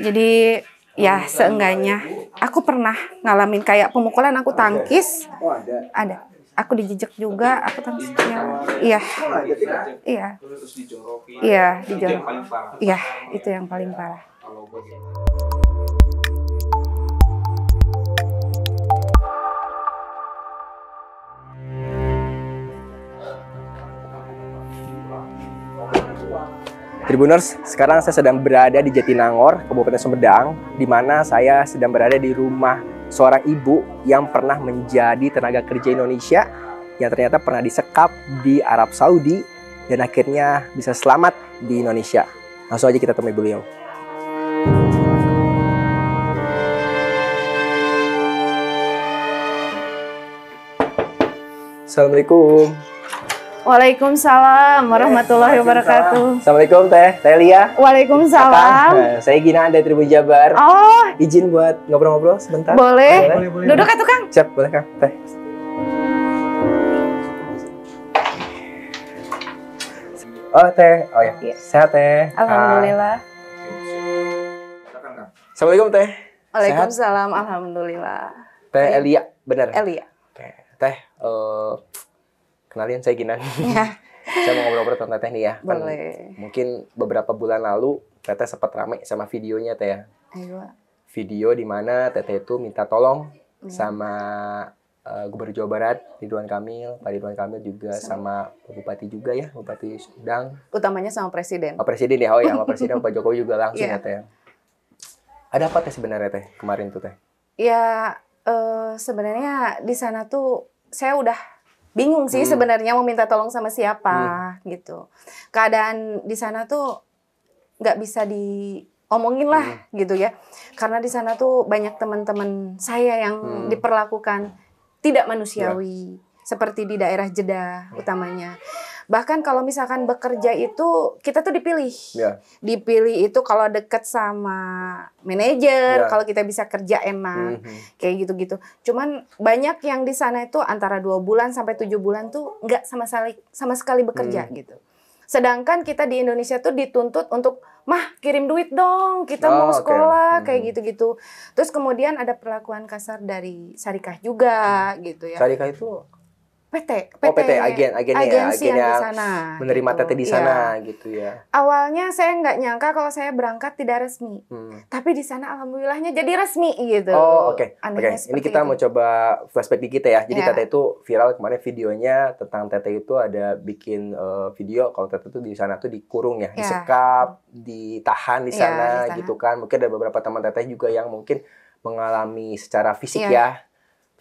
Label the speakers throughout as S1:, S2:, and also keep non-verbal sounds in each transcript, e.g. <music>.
S1: Jadi ya seenggaknya aku pernah ngalamin kayak pemukulan aku tangkis. Oh, ada. Aku dijejek juga, aku tangkis. Ya. Iya. Iya. Iya, iya dijorok. Iya, itu yang paling parah.
S2: Tribuners, sekarang saya sedang berada di Jatinangor, Kabupaten Sumedang, di mana saya sedang berada di rumah seorang ibu yang pernah menjadi tenaga kerja Indonesia yang ternyata pernah disekap di Arab Saudi dan akhirnya bisa selamat di Indonesia. Langsung aja kita temui beliau. Assalamualaikum.
S1: Waalaikumsalam eh, warahmatullahi wabarakatuh.
S2: Assalamualaikum Teh, Teh Lia.
S1: Waalaikumsalam. Kata,
S2: eh, saya Gina dari Tribun Jabar. Oh, izin buat ngobrol-ngobrol sebentar. Boleh. boleh,
S1: boleh Duduk atau ya,
S2: Kang? Siap, boleh Kang. Teh. Oh Teh, oh ya. Yes. Iya. Sehat Teh. Alhamdulillah. Assalamualaikum Teh.
S1: Waalaikumsalam, Sehat? alhamdulillah. Teh iya. Elia,
S2: benar. Elia. Teh, teh uh, kenalin saya Ginan. Ya. <laughs> saya mau ngobrol-ngobrol tentang Teteh nih ya. Kan Boleh. mungkin beberapa bulan lalu Teteh sempat rame sama videonya Teh ya. Ayo. Video di mana Teteh itu minta tolong ya. sama uh, Gubernur Jawa Barat Ridwan Kamil, Pak Ridwan Kamil juga sama, sama Bupati juga ya, Bupati Sudang.
S1: Utamanya sama Presiden. Pak oh, Presiden
S2: ya, oh ya sama <laughs> Presiden Pak Jokowi juga langsung iya. ya Teh. Ada apa Teh sebenarnya Teh kemarin tuh Teh?
S1: Ya uh, sebenarnya di sana tuh saya udah bingung sih hmm. sebenarnya mau minta tolong sama siapa hmm. gitu. Keadaan di sana tuh nggak bisa diomongin lah hmm. gitu ya. Karena di sana tuh banyak teman-teman saya yang hmm. diperlakukan tidak manusiawi ya. seperti di daerah Jeddah utamanya. Bahkan kalau misalkan bekerja itu kita tuh dipilih. Yeah. Dipilih itu kalau deket sama manajer, yeah. kalau kita bisa kerja enak, mm-hmm. kayak gitu-gitu. Cuman banyak yang di sana itu antara dua bulan sampai tujuh bulan tuh nggak sama sekali sama sekali bekerja mm. gitu. Sedangkan kita di Indonesia tuh dituntut untuk mah kirim duit dong, kita oh, mau ah, sekolah okay. Hmm. kayak gitu-gitu. Terus kemudian ada perlakuan kasar dari Sarikah juga mm. gitu ya. Sarikah itu PT, PT, oh, PT agen, agen ya, agensi ya, agen yang, yang di sana,
S2: menerima gitu. di iya. sana gitu ya.
S1: Awalnya saya nggak nyangka kalau saya berangkat tidak resmi, hmm. tapi di sana alhamdulillahnya jadi resmi gitu. Oh oke, okay. oke. Okay. Ini kita itu. mau
S2: coba flashback dikit ya. Jadi iya. Tete itu viral kemarin videonya tentang Tete itu ada bikin uh, video kalau Tete itu di sana tuh dikurung ya, iya. disekap, ditahan di sana ya, di sana. gitu kan. Mungkin ada beberapa teman Tete juga yang mungkin mengalami secara fisik ya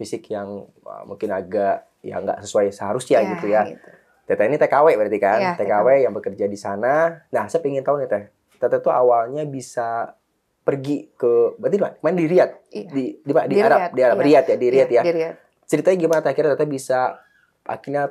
S2: fisik yang mungkin agak ya nggak sesuai seharusnya ya, gitu ya. Gitu. Teteh ini TKW berarti kan? Ya, TKW, TKW yang bekerja di sana. Nah, saya ingin tahu nih Teh. Teteh tuh awalnya bisa pergi ke berarti di mana? Main di Riyadh. Iya. Di di, di, di Arab, di Arab, iya. Riyadh ya, di Riyadh iya, ya. Di Riyad. Ceritanya gimana Teh? Akhirnya Teteh bisa akhirnya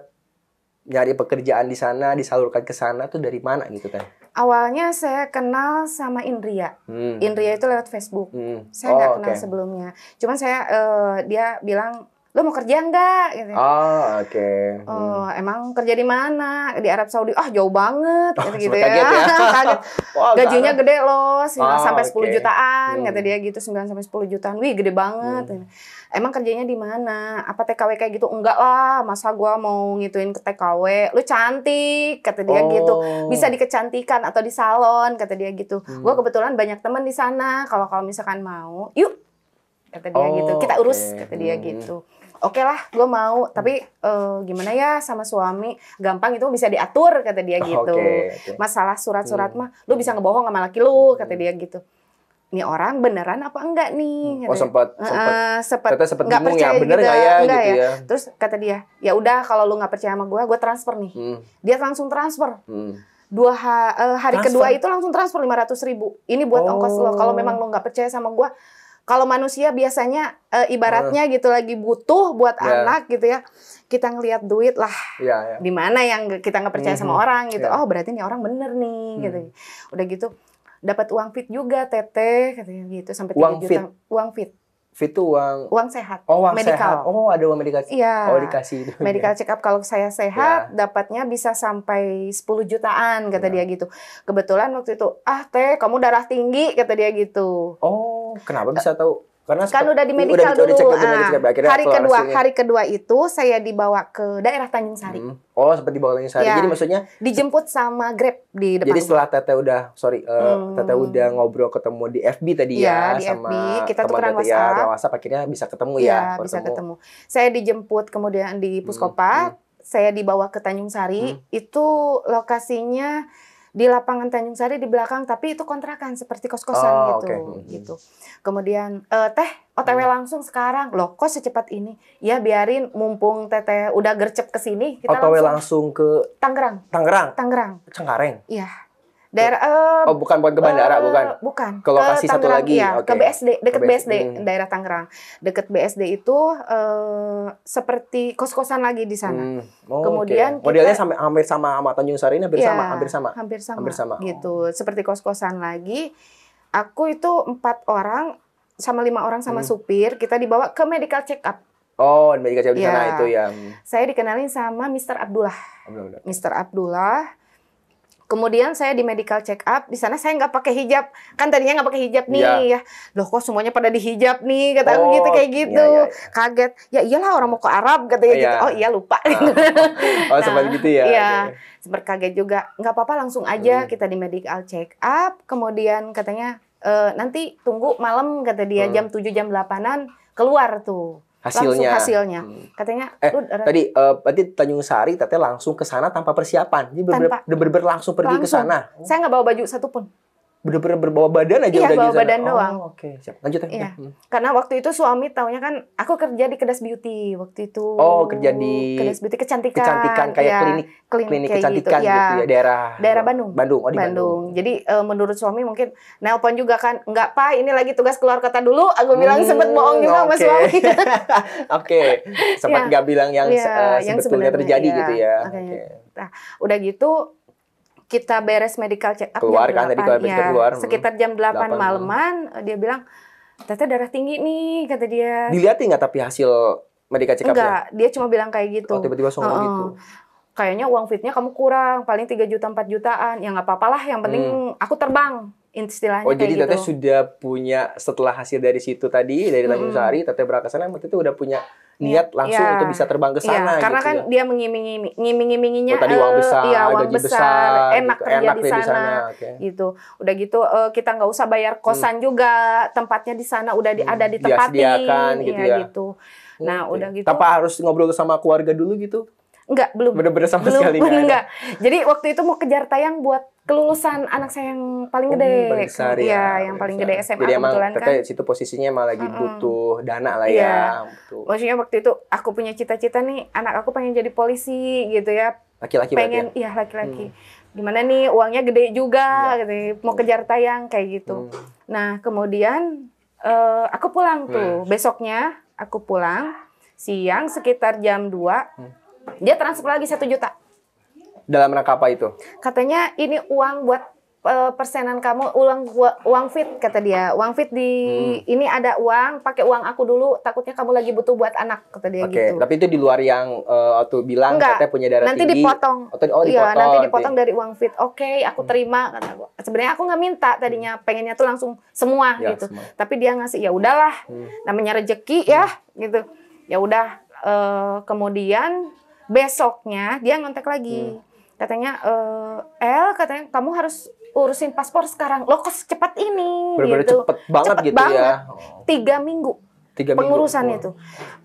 S2: nyari pekerjaan di sana, disalurkan ke sana tuh dari mana gitu Teh?
S1: awalnya saya kenal sama Indria.
S2: Hmm. Indria
S1: itu lewat Facebook.
S2: Hmm. Saya nggak oh, kenal okay.
S1: sebelumnya. Cuman saya uh, dia bilang lo mau kerja nggak? Gitu.
S2: Oh, oke. Okay. Oh,
S1: hmm. emang kerja di mana? Di Arab Saudi. Ah, oh, jauh banget oh, gitu, gitu ya. Kaget ya. ya. <laughs> kaget. <laughs> Gajinya gede loh, oh, sampai 10 okay. jutaan hmm. kata dia gitu, 9 sampai 10 jutaan. Wih, gede banget. Hmm. Emang kerjanya di mana? Apa TKW kayak gitu? Enggak lah, masa gua mau ngituin ke TKW. Lu cantik kata dia oh. gitu. Bisa oh. dikecantikan atau di salon kata dia gitu. Hmm. Gua kebetulan banyak teman di sana. Kalau kalau misalkan mau, yuk kata dia gitu. oh, gitu. Kita urus okay. kata dia gitu. hmm. gitu oke okay lah gue mau hmm. tapi uh, gimana ya sama suami gampang itu bisa diatur kata dia ah, gitu okay, okay. masalah surat-surat hmm. mah lu bisa ngebohong sama laki lu hmm. kata dia gitu ini orang beneran apa enggak nih? Hmm. Oh sempat sempat uh, sempat nggak ya, percaya ya, bener gitu, ya, enggak gitu ya. ya. Terus kata dia, ya udah kalau lu nggak percaya sama gue, gue transfer nih. Hmm. Dia langsung transfer. Hmm. Dua ha, eh, hari transfer. kedua itu langsung transfer lima ratus ribu. Ini buat oh. ongkos lo. Kalau oh. memang lu nggak percaya sama gue, kalau manusia biasanya e, ibaratnya gitu lagi butuh buat yeah. anak gitu ya, kita ngelihat duit lah, yeah, yeah. di mana yang kita nggak percaya mm -hmm. sama mhm. orang gitu. Yeah. Oh berarti ini orang bener nih hmm. gitu. Udah gitu dapat uang fit juga teteh katanya gitu sampai uang juta. Fit. Uang fit.
S2: Fit itu uang uang sehat. Oh, uang medical. sehat. Oh, ada uang
S1: medical. Iya. Oh, dikasih itu. Medical check up kalau saya sehat ya. dapatnya bisa sampai 10 jutaan kata ya. dia gitu. Kebetulan waktu itu, "Ah, Teh, kamu darah tinggi," kata dia gitu. Oh
S2: kenapa bisa tahu? Karena kan udah di medical udah, dulu. Udah dicek, udah medical, ah, uh, hari kedua, hasilnya. hari
S1: kedua itu saya dibawa ke daerah Tanjung Sari.
S2: Hmm. Oh, seperti dibawa ke Tanjung Sari. Ya. Jadi maksudnya
S1: dijemput sama Grab di depan. Jadi setelah
S2: Tete udah sorry, uh, hmm. Tete udah ngobrol ketemu di FB tadi ya, ya di sama FB. kita tuh WhatsApp. Ya, WhatsApp akhirnya bisa ketemu ya. ya bisa ketemu.
S1: Saya dijemput kemudian di Puskopat, hmm. hmm. saya dibawa ke Tanjung Sari. Hmm. Itu lokasinya di lapangan Tanjung Sari di belakang tapi itu kontrakan seperti kos-kosan oh, gitu okay. gitu. Kemudian uh, teh OTW hmm. langsung sekarang. Loh, kok secepat ini? Ya biarin mumpung Teteh udah gercep ke sini kita OTW langsung,
S2: langsung ke Tangerang. Tangerang. Tangerang. Cengkareng.
S1: Iya. Daerah eh, Oh, bukan buat ke bandara, uh, bukan. Bukan. Ke lokasi eh, ke satu lagi. Ya, okay. ke BSD, dekat BSD, BSD hmm. daerah Tangerang. Dekat BSD itu uh, seperti kos-kosan lagi di sana. Hmm.
S2: Oh, Kemudian okay. modelnya kita, hampir sama
S1: sama Tanjung Sari ini hampir ya, sama, hampir sama. Hampir sama. Hampir sama. Oh. Gitu. Seperti kos-kosan lagi. Aku itu empat orang sama lima orang sama hmm. supir, kita dibawa ke medical check up.
S2: Oh, medical check up di iya. sana itu ya.
S1: Saya dikenalin sama Mr. Abdullah. Abdullah. Mr. Abdullah Kemudian saya di medical check up, di sana saya nggak pakai hijab. Kan tadinya nggak pakai hijab nih yeah. ya. Loh kok semuanya pada di hijab nih, kata gitu, oh, iya, gitu kayak gitu. Iya. Yeah, yeah, yeah. Kaget. Ya iyalah orang mau ke Arab kata yeah. gitu. Oh iya lupa. <laughs> oh
S2: nah, sempat gitu ya. Iya.
S1: Sempat kaget juga. Nggak apa-apa langsung aja hmm. kita di medical check up. Kemudian katanya e, nanti tunggu malam kata dia hmm. jam 7 jam delapanan keluar tuh hasilnya. Langsung hasilnya. Hmm. Katanya eh, tadi
S2: uh, berarti Tanjung Sari teteh langsung ke sana tanpa persiapan. Jadi bener langsung pergi ke sana.
S1: Saya nggak bawa baju satupun
S2: bener-bener berbawa badan aja iya, udah bawa badan oh, doang. Oke, okay. siap. Lanjut ya. Iya. Hmm.
S1: Karena waktu itu suami taunya kan aku kerja di Kedas Beauty waktu itu. Oh, kerja di Kedas Beauty kecantikan. Kecantikan kayak ya, klinik klinik, klinik kayak gitu. kecantikan gitu, ya. gitu ya daerah daerah Bandung. Bandung. Oh, di Bandung. Bandung. Jadi uh, menurut suami mungkin nelpon juga kan, "Enggak, Pak, ini lagi tugas keluar kota dulu." Aku bilang hmm, sempet bohong juga okay. sama suami. <laughs> oke.
S2: okay. Sempat enggak iya. ya. bilang yang ya, uh, sebetulnya yang terjadi ya. gitu ya. Oke.
S1: Okay. Nah, udah gitu kita beres medical check up keluar jam kan 8, ya. keluar hmm. sekitar jam delapan 8 hmm. malaman eh, dia bilang teteh darah tinggi nih kata dia dilihatin
S2: nggak tapi hasil medical check up enggak
S1: dia cuma bilang kayak gitu oh, tiba-tiba songong uh -uh. gitu kayaknya uang fitnya kamu kurang paling tiga juta empat jutaan ya nggak apa-apa lah yang penting hmm. aku terbang istilahnya oh jadi gitu.
S2: sudah punya setelah hasil dari situ tadi dari hmm. Tanjung hmm. Sari teteh berangkat sana itu udah punya niat iya. langsung ya. untuk bisa terbang ke iya, sana. Ya, karena gitu kan ya.
S1: dia mengiming-imingi, ngiming-iminginya. Oh, tadi uang eh, besar, ya, uang gaji besar, besar enak gitu, kerja enak di sana, di sana. Okay. gitu. Udah gitu uh, kita nggak usah bayar hmm. kosan hmm. juga, tempatnya di sana udah di, hmm. ada di tempat gitu ya, ya. gitu. Hmm, nah, udah gitu. Tanpa
S2: harus ngobrol sama keluarga dulu gitu. Enggak, belum. Bener-bener sama belum, sekali enggak. enggak.
S1: <laughs> Jadi waktu itu mau kejar tayang buat kelulusan anak saya yang paling oh, gede. Oh, besar, gitu. ya, ya, yang besar. paling gede SMA Jadi kebetulan emang, kan.
S2: situ posisinya emang lagi hmm. butuh dana lah ya. ya.
S1: Maksudnya waktu itu aku punya cita-cita nih anak aku pengen jadi polisi gitu ya. Laki-laki ya? pengen ya? laki-laki. Hmm. Gimana nih uangnya gede juga ya. gitu, mau kejar tayang kayak gitu. Hmm. Nah, kemudian uh, aku pulang hmm. tuh. Hmm. Besoknya aku pulang siang sekitar jam 2. Hmm. Dia transfer lagi satu juta.
S2: Dalam rangka apa itu?
S1: Katanya ini uang buat uh, persenan kamu uang uang fit kata dia uang fit di hmm. ini ada uang pakai uang aku dulu takutnya kamu lagi butuh buat anak kata dia okay. gitu
S2: tapi itu di luar yang uh, waktu bilang Enggak. katanya punya darah nanti tinggi dipotong oh, dipotong ya, nanti dipotong dari
S1: uang fit oke okay, aku hmm. terima kata sebenarnya aku nggak minta hmm. tadinya pengennya tuh langsung semua ya, gitu semua. tapi dia ngasih ya udahlah hmm. namanya rejeki ya hmm. gitu ya udah uh, kemudian besoknya dia ngontek lagi hmm katanya eh El katanya kamu harus urusin paspor sekarang lo kok cepat ini Bener-bener gitu cepet
S2: banget cepet gitu ya. banget. ya
S1: tiga minggu tiga pengurusan minggu. itu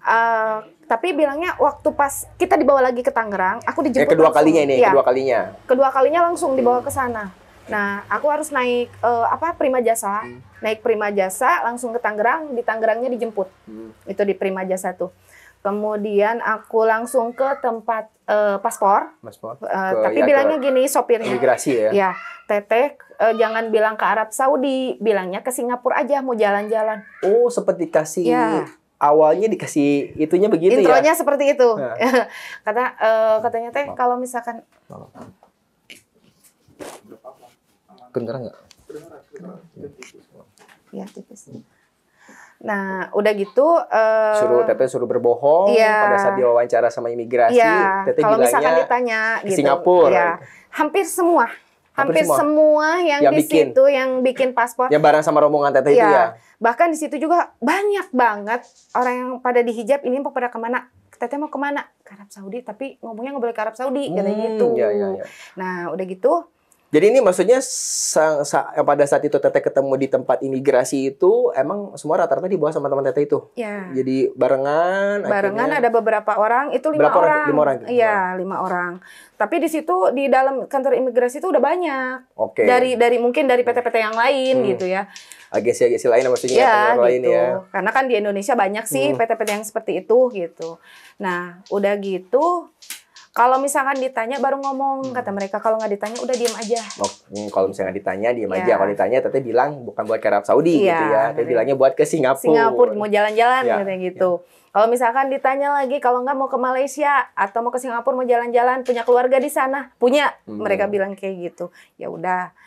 S1: uh, tapi bilangnya waktu pas kita dibawa lagi ke Tangerang aku dijemput ya, kedua langsung. kalinya ini ya, kedua kalinya kedua kalinya langsung dibawa ke sana nah aku harus naik uh, apa prima jasa hmm. naik prima jasa langsung ke Tangerang di Tangerangnya dijemput hmm. itu di prima jasa tuh Kemudian aku langsung ke tempat uh, paspor.
S2: Paspor. Uh, ke, tapi ya, bilangnya
S1: gini sopirnya. Imigrasi ya. Ya, teteh eh, uh, jangan bilang ke Arab Saudi, bilangnya ke Singapura aja mau jalan-jalan.
S2: Oh, seperti kasih ya. awalnya dikasih itunya begitu Intronya ya. Intronya seperti itu. Ya.
S1: Karena uh, katanya teh kalau misalkan Kedengeran nggak? Ya, tipis. Nah, udah gitu uh, suruh
S2: Teteh suruh berbohong iya, pada saat diwawancara sama imigrasi, Iya, Teteh kalau misalkan ditanya gitu. Singapura. Iya.
S1: Hampir semua hampir, semua, semua yang, yang di bikin. situ yang bikin paspor. Yang
S2: barang sama rombongan teteh iya. itu ya.
S1: Bahkan di situ juga banyak banget orang yang pada dihijab ini mau pada kemana? Teteh mau kemana? Ke Arab Saudi, tapi ngomongnya nggak boleh ke Arab Saudi, hmm, gitu. Iya, iya, iya. Nah, udah gitu
S2: jadi ini maksudnya sa sa eh, pada saat itu Teteh ketemu di tempat imigrasi itu emang semua rata-rata dibawa sama teman Teteh itu. Ya. Jadi barengan. Barengan akhirnya, ada
S1: beberapa orang itu lima berapa orang. Lima orang. Iya lima orang. Tapi di situ di dalam kantor imigrasi itu udah banyak. Oke. Okay. Dari dari mungkin dari hmm. PT-PT yang lain hmm. gitu ya.
S2: Agensi-agensi lain maksudnya ya, yang gitu. lain gitu. ya.
S1: Karena kan di Indonesia banyak sih PT-PT hmm. yang seperti itu gitu. Nah udah gitu kalau misalkan ditanya baru ngomong hmm. kata mereka. Kalau nggak ditanya udah diem aja.
S2: Oh, hmm, kalau misalnya ditanya diem yeah. aja. Kalau ditanya teteh bilang bukan buat ke Arab Saudi yeah, gitu ya. Teteh bilangnya buat ke Singapura. Singapura
S1: mau jalan-jalan yeah, iya. gitu. gitu. Yeah. Kalau misalkan ditanya lagi, kalau nggak mau ke Malaysia atau mau ke Singapura mau jalan-jalan, punya keluarga di sana, punya hmm. mereka bilang kayak gitu. Ya udah.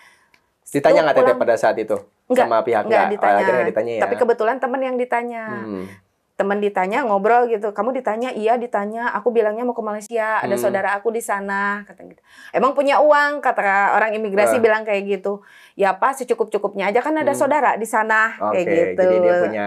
S2: Ditanya nggak teteh pada saat itu? Enggak, sama pihak enggak oh, ditanya. ditanya ya. Tapi kebetulan
S1: temen yang ditanya. Hmm teman ditanya ngobrol gitu kamu ditanya iya ditanya aku bilangnya mau ke Malaysia ada hmm. saudara aku di sana kata gitu emang punya uang kata orang imigrasi uh. bilang kayak gitu ya apa secukup cukupnya aja kan ada hmm. saudara di sana okay. kayak gitu jadi dia punya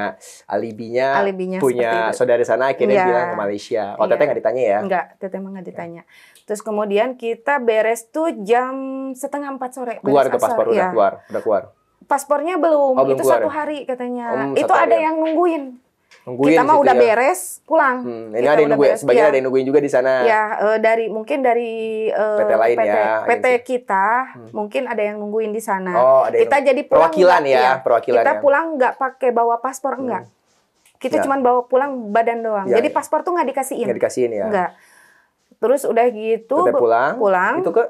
S2: alibinya, alibinya punya saudara di sana akhirnya ya. bilang ke Malaysia oh iya. teteh nggak ditanya ya
S1: nggak teteh emang nggak ditanya ya. terus kemudian kita beres tuh jam setengah empat sore keluar ke paspor udah ya. Iya. keluar udah keluar paspornya belum, oh, belum itu keluar. satu hari katanya. Hmm, satu itu ada ya? yang nungguin.
S2: Nungguin kita mah udah ya.
S1: beres pulang. Hmm, ini kita ada yang nungguin, ya? sebagian ya. ada yang
S2: nungguin juga di sana. Ya
S1: uh, dari mungkin dari uh, eh, PT lain PT, ya, PT agensi. kita hmm. mungkin ada yang nungguin di sana. Oh, ada kita yang jadi pulang perwakilan enggak, ya, ya, perwakilan. Kita ya. pulang nggak pakai bawa paspor hmm. enggak. Kita ya. cuma bawa pulang badan doang. Ya, jadi ya. paspor tuh nggak dikasihin. Nggak dikasihin ya. Enggak. Terus udah gitu pulang, pulang. Itu ke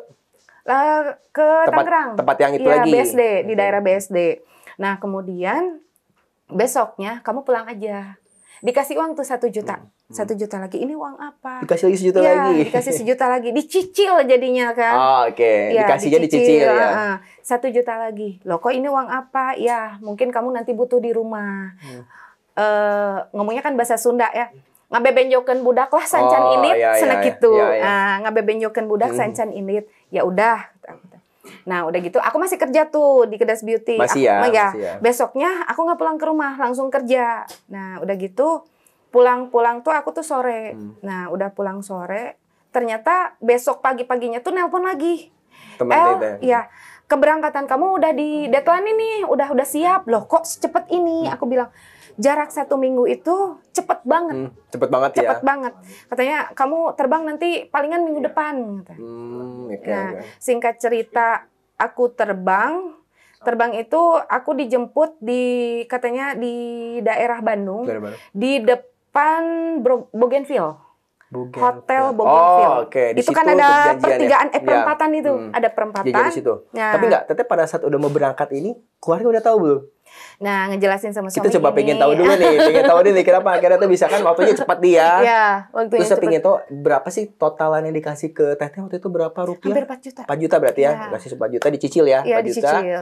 S1: lah eh, ke Tangerang. Tempat yang itu ya, lagi. BSD di daerah BSD. Nah, kemudian besoknya kamu pulang aja. Dikasih uang tuh satu juta, hmm, hmm. satu juta lagi. Ini uang apa? Dikasih lagi sejuta ya, lagi. Dikasih <laughs> sejuta lagi, dicicil jadinya kan? Oh, Oke, okay. Iya, ya, dikasihnya dicicil, dicicil ya. Satu juta lagi. Loh kok ini uang apa? Ya mungkin kamu nanti butuh di rumah. Hmm. e, ngomongnya kan bahasa Sunda ya ngabebenjoken budak lah sancan oh, ini ya, senek ya, itu ya, ya. budak hmm. sancan ini ya udah Nah udah gitu, aku masih kerja tuh di Kedas Beauty. Masih ya, aku, oh ya, masih ya. Besoknya aku nggak pulang ke rumah, langsung kerja. Nah udah gitu, pulang-pulang tuh aku tuh sore. Hmm. Nah udah pulang sore, ternyata besok pagi-paginya tuh nelpon lagi. Teman El, dede. ya keberangkatan kamu udah di deadline ini, udah udah siap loh kok secepat ini? Hmm. Aku bilang jarak satu minggu itu cepet banget. Hmm,
S2: cepet banget cepet ya? Cepet banget.
S1: Katanya kamu terbang nanti palingan minggu iya. depan.
S2: Hmm, okay, nah, okay.
S1: singkat cerita aku terbang. Terbang itu aku dijemput di katanya di daerah Bandung, daerah di depan Bogenville.
S2: Hotel Bogor Oh, Okay. itu kan ada pertigaan, eh ya. perempatan ya. itu, hmm.
S1: ada perempatan. Jadi situ.
S2: Ya. Tapi enggak, teteh pada saat udah mau berangkat ini, keluarga udah tahu belum?
S1: Nah, ngejelasin sama suami Kita coba ini. pengen tahu dulu nih, pengen tahu
S2: nih kenapa akhirnya tuh bisa kan waktunya cepat dia. <laughs> Iya, waktunya Terus saya pengen tahu berapa sih totalan yang dikasih ke teteh waktu itu berapa rupiah? Hampir 4 juta. 4 juta berarti ya. ya. Dikasih 4 juta dicicil ya, ya 4 juta. Dicicil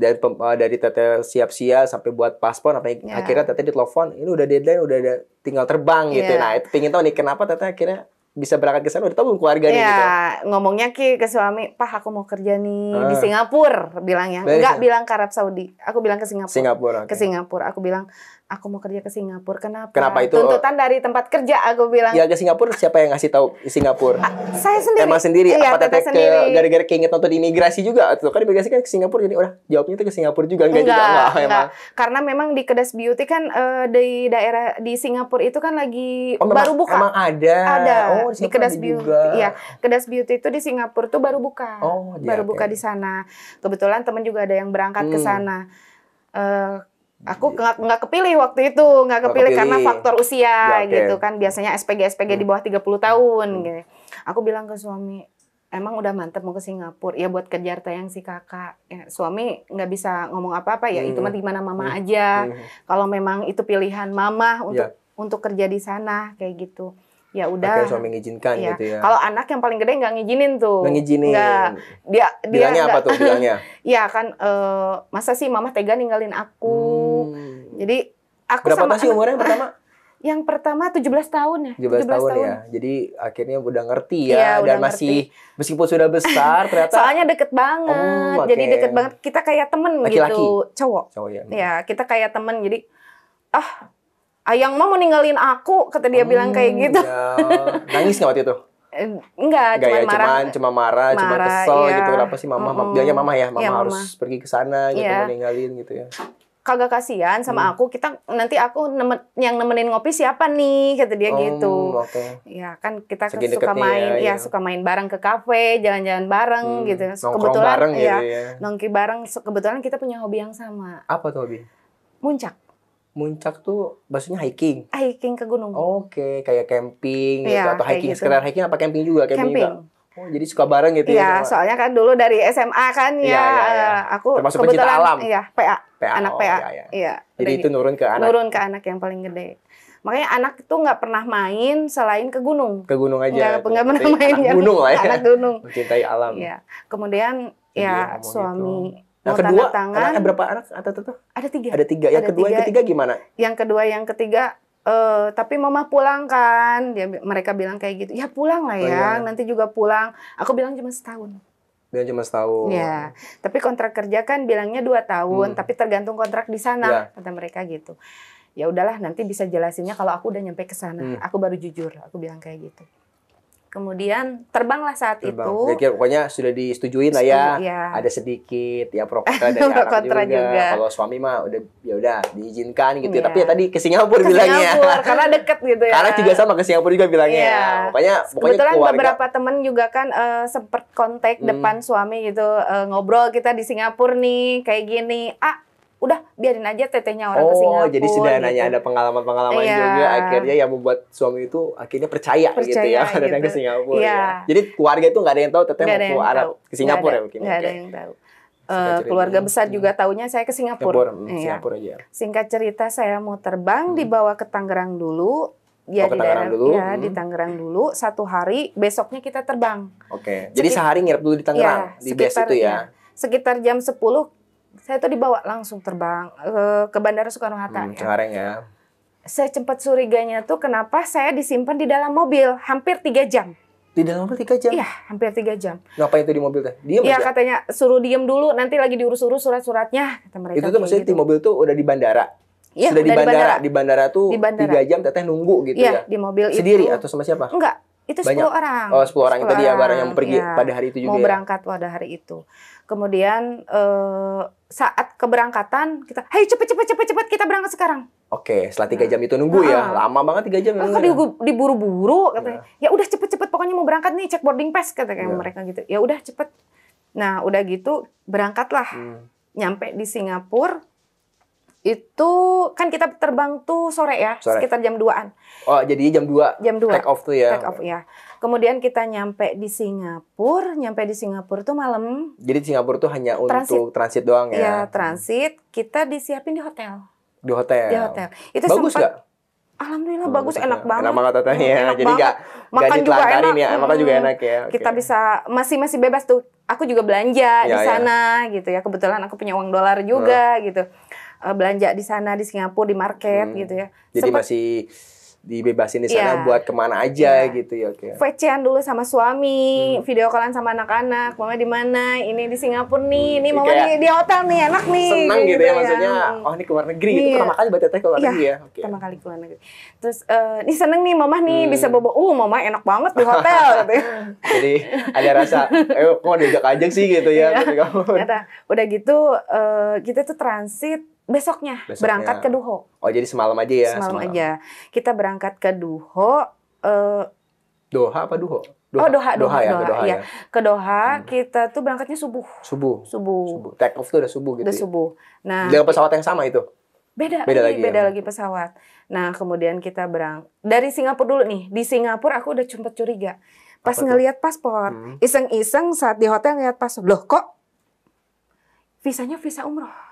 S2: dari uh, dari teteh siap-siap sampai buat paspor sampai yeah. akhirnya teteh ditelepon ini udah deadline udah ada tinggal terbang gitu ya. nah itu pingin tahu nih kenapa teteh akhirnya bisa berangkat ke sana udah tahu belum keluarga yeah. nih gitu
S1: ngomongnya ki ke suami pah aku mau kerja nih uh. di ah. Singapura bilang ya nggak bilang ke Arab Saudi aku bilang ke Singapura Singapura okay. ke Singapura aku bilang aku mau kerja ke Singapura. Kenapa? Kenapa itu? Eh, Tuntutan dari tempat kerja aku bilang. Ya
S2: ke Singapura siapa yang ngasih tahu Singapura? A, ah,
S1: saya sendiri. Emang sendiri iya, apa teteh ke gara-gara
S2: keinget nonton imigrasi juga atau kan imigrasi kan ke Singapura jadi udah jawabnya itu ke Singapura juga enggak, enggak juga enggak, enggak. emang.
S1: Karena memang di Kedas Beauty kan uh, di daerah di Singapura itu kan lagi oh, memang, baru buka. Emang
S2: ada. Ada. Oh, di, di Kedas Beauty. Juga. Iya,
S1: Kedas Beauty itu di Singapura tuh baru buka. Oh, iya, baru okay. buka di sana. Kebetulan teman juga ada yang berangkat hmm. ke sana. Uh, Aku nggak nggak kepilih waktu itu, nggak kepilih, kepilih karena faktor usia ya, gitu kan. Biasanya SPG SPG hmm. di bawah 30 tahun hmm. gitu. Aku bilang ke suami, emang udah mantep mau ke Singapura ya buat kejar tayang si kakak ya, suami nggak bisa ngomong apa-apa ya hmm. itu mah hmm. gimana mama hmm. aja hmm. kalau memang itu pilihan mama untuk yeah. untuk kerja di sana kayak gitu ya udah Akhirnya suami
S2: ngizinkan ya. gitu ya kalau
S1: anak yang paling gede nggak ngizinin tuh nggak ngizinin nggak dia dia bilangnya apa tuh bilangnya <laughs> ya kan uh, masa sih mama tega ninggalin aku hmm. jadi aku berapa sama sih umurnya pertama yang pertama 17 <laughs> tahun ya. 17, 17 tahun, tahun ya.
S2: Jadi akhirnya udah ngerti ya, ya dan masih meskipun sudah besar ternyata Soalnya
S1: deket banget. Oh, Jadi deket banget kita kayak temen Laki -laki. gitu. Cowok. Cowok ya. Ya, kita kayak temen jadi ah oh, ayang mah mau ninggalin aku kata dia hmm, bilang kayak hmm, gitu ya.
S2: nangis gak waktu itu
S1: <laughs> eh, Enggak, Cuma ya, marah. Cuman,
S2: cuma marah, cuma kesel ya. gitu. Kenapa sih mama? Mm-hmm. Bilangnya mama ya, mama, ya, mama. harus pergi ke sana gitu, iya. mau ninggalin gitu ya.
S1: Kagak kasihan sama hmm. aku, kita nanti aku nemen, yang nemenin ngopi siapa nih? Kata dia oh, gitu. Okay. Ya kan kita Segini suka main, ya, ya, ya suka main bareng ke kafe, jalan-jalan bareng hmm. gitu. Nongkrong kebetulan bareng ya, gitu iya, ya. Nongki bareng. Kebetulan kita punya hobi yang sama. Apa tuh hobi? Muncak.
S2: Muncak tuh maksudnya hiking.
S1: Hiking ke gunung. Oke,
S2: okay, kayak camping ya, gitu iya, atau hiking gitu. sekedar hiking apa camping juga? Camping. camping. Juga. Oh, jadi suka bareng gitu iya, ya? Iya,
S1: soalnya kan dulu dari SMA kan ya, ya, ya, ya. aku Termasuk kebetulan alam. Iya, PA, PA. Oh, anak oh, PA. Iya. Ya. ya. Jadi itu gitu. nurun ke anak. Nurun ke anak yang paling gede. Makanya anak itu nggak pernah main selain ke gunung. Ke gunung
S2: aja. Nggak, pernah main anak gunung lah ya. Anak gunung. <laughs> Mencintai alam. Iya.
S1: Kemudian ya iya, suami Nah, mau oh, kedua, tanda tangan. Ada berapa anak atau tuh? Ada tiga. Ada tiga. Yang ada kedua, tiga. yang ketiga gimana? Yang kedua, yang ketiga Uh, tapi mama pulang kan dia mereka bilang kayak gitu ya pulang lah oh, ya iya. nanti juga pulang aku bilang cuma setahun
S2: bilang cuma setahun ya
S1: tapi kontrak kerja kan bilangnya dua tahun hmm. tapi tergantung kontrak di sana ya. kata mereka gitu ya udahlah nanti bisa jelasinnya kalau aku udah nyampe ke sana hmm. aku baru jujur aku bilang kayak gitu Kemudian terbanglah saat terbang. itu. Jadi
S2: ya, pokoknya sudah disetujui lah ya. ya. Ada sedikit ya pro kontra <laughs> dari pro kontra juga. juga. Kalau suami mah udah ya udah diizinkan gitu. Ya. Iya. Tapi ya tadi ke Singapura ke bilangnya. <laughs> karena
S1: deket gitu ya. Karena juga
S2: sama ke Singapura juga bilangnya. Ya. Pokoknya pokoknya Kebetulan keluarga. beberapa
S1: temen juga kan uh, eh, sempat kontak hmm. depan suami gitu uh, ngobrol kita di Singapura nih kayak gini. Ah udah biarin aja tetehnya orang oh, ke Singapura. Oh, jadi sudah gitu.
S2: ada pengalaman-pengalaman yeah. juga akhirnya yang membuat suami itu akhirnya percaya, percaya gitu ya gitu. <laughs> datang ke gitu. Singapura. Yeah. Ya. Jadi keluarga itu nggak ada yang tahu teteh mau ke Arab ke Singapura ya mungkin. Gak ada yang
S1: tahu. Uh, keluarga besar hmm. juga tahunya saya ke Singapura. Singapura, hmm, iya. Singapura aja. Singkat cerita saya mau terbang hmm. dibawa ke Tangerang dulu. Ya oh, di daerah dulu. ya hmm. di Tangerang dulu satu hari besoknya kita terbang.
S2: Oke. Okay. Jadi sehari nginep dulu di Tangerang ya, di sekitar, base itu ya. ya.
S1: Sekitar jam 10 saya tuh dibawa langsung terbang ke, eh, ke Bandara Soekarno Hatta. Hmm,
S2: Cengkareng ya. ya.
S1: Saya cepat suriganya tuh kenapa saya disimpan di dalam mobil hampir tiga jam. Di dalam mobil tiga jam? Iya, hampir tiga jam.
S2: Ngapain itu di mobil teh? Diam Iya
S1: katanya suruh diem dulu, nanti lagi diurus-urus surat-suratnya. Kata mereka. Itu tuh maksudnya gitu.
S2: di mobil tuh udah di bandara? Iya, udah, di bandara. Di bandara tuh di bandara. tiga jam teteh nunggu gitu iya, ya? Iya, di
S1: mobil Sendiri
S2: atau sama siapa?
S1: Enggak, itu Banyak. 10 orang. Oh, 10 orang itu dia barang yang pergi ya. pada hari itu juga. Mau ya? berangkat pada hari itu. Kemudian eh saat keberangkatan kita, hey cepet cepet cepet cepet kita berangkat sekarang.
S2: Oke, setelah tiga nah. jam itu nunggu nah. ya, ah. lama banget tiga jam. Oh, kan
S1: diburu-buru katanya. Iya. Ya udah cepet-cepet, pokoknya mau berangkat nih, cek boarding pass kata kayak iya. mereka gitu. Ya udah cepet. Nah udah gitu berangkatlah, hmm. nyampe di Singapura itu kan kita terbang tuh sore ya, sore. sekitar jam 2-an.
S2: Oh jadi jam 2
S1: jam 2 take off tuh ya. Take off ya. Kemudian kita nyampe di Singapura, nyampe di Singapura tuh malam.
S2: Jadi Singapura tuh hanya untuk transit, doang ya? Iya
S1: transit. Kita disiapin di hotel.
S2: Di hotel. Di hotel. Itu bagus sempat, gak?
S1: Alhamdulillah hmm, bagus, enak banget. Enak
S2: banget katanya. Ya. Jadi banget. gak makan gak juga enak. Ya. Makan juga enak ya. Okay. Kita
S1: bisa masih masih bebas tuh. Aku juga belanja ya, di ya. sana ya. gitu ya. Kebetulan aku punya uang dolar juga hmm. gitu. Eh, belanja di sana di Singapura di market hmm. gitu ya. Jadi sempat,
S2: masih dibebasin di iya. sana yeah. buat kemana aja yeah. gitu ya oke okay.
S1: vecean dulu sama suami hmm. video callan sama anak-anak mama di mana ini di Singapura nih hmm. ini mama di, hotel nih enak nih senang gitu, gitu ya, gitu ya maksudnya
S2: hmm. oh ini ke luar negeri yeah. itu iya. pertama kali buat teteh ke luar yeah. negeri ya oke
S1: okay. kali ke luar negeri terus uh, eh, ini seneng nih mama nih hmm. bisa bobo uh mama enak banget di hotel gitu
S2: <laughs> jadi ada rasa eh kok diajak aja sih gitu ya yeah.
S1: Ternyata udah gitu uh, kita tuh transit besoknya, besoknya berangkat ke Duho.
S2: Oh jadi semalam aja ya? Semalam, semalam. aja.
S1: Kita berangkat ke Duho. Uh,
S2: Doha apa Duho? Oh, Doha.
S1: Oh Doha, Doha, Doha, ya, Doha, ke Doha, ya. ya. Ke Doha hmm. kita tuh berangkatnya subuh.
S2: Subuh. Subuh. subuh. Take off tuh udah subuh gitu. Udah ya? subuh.
S1: Nah. Dengan pesawat yang sama itu? Beda. Beda iya, lagi. Ya? Beda ya. lagi pesawat. Nah kemudian kita berang dari Singapura dulu nih. Di Singapura aku udah cepet curiga. Pas apa ngelihat paspor, hmm. iseng-iseng hmm. saat di hotel ngelihat paspor, loh kok visanya visa umroh.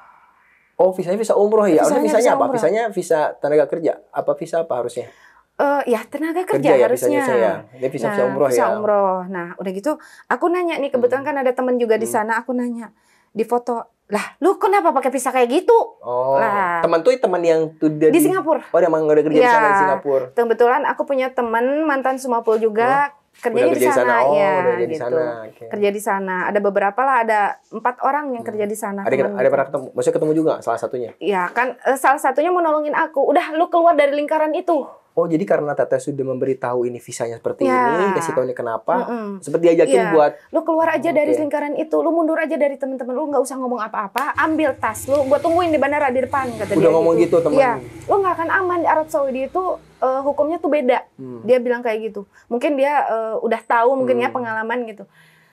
S1: Oh, visanya visa
S2: umroh ya. Visanya, visanya apa? Umroh. Visanya visa tenaga kerja. Apa visa apa harusnya?
S1: Uh, ya tenaga kerja, kerja ya, harusnya. Bisa, ya. Dia bisa nah, visa umroh visa ya. umroh. Nah, udah gitu aku nanya nih kebetulan hmm. kan ada temen juga hmm. di sana aku nanya di foto lah lu kenapa pakai visa kayak gitu oh lah.
S2: teman tuh teman yang tuh di, Singapura oh dia emang udah kerja ya, di sana di iya. Singapura
S1: kebetulan aku punya teman mantan Sumapul juga kerja di sana, sana. Oh, ya kerja gitu. di sana. Okay. Kerja di sana. Ada beberapa lah, ada empat orang yang hmm. kerja di sana. Ada ada ada gitu. pernah
S2: ketemu, maksudnya ketemu juga salah satunya.
S1: Iya kan, eh, salah satunya mau nolongin aku. Udah lu keluar dari lingkaran itu.
S2: Oh jadi karena Tete sudah memberitahu ini visanya seperti ya. ini, kasih tahu ini kenapa, mm -mm. seperti diajakin ya. buat.
S1: Lu keluar aja okay. dari lingkaran itu, lu mundur aja dari teman-teman lu, nggak usah ngomong apa-apa, ambil tas lu, gua tungguin di bandara di depan kata Udah dia. ngomong gitu, gitu teman. Iya, lu nggak akan aman di Arab Saudi itu uh, hukumnya tuh beda. Hmm. Dia bilang kayak gitu. Mungkin dia uh, udah tahu mungkin ya hmm. ya pengalaman gitu.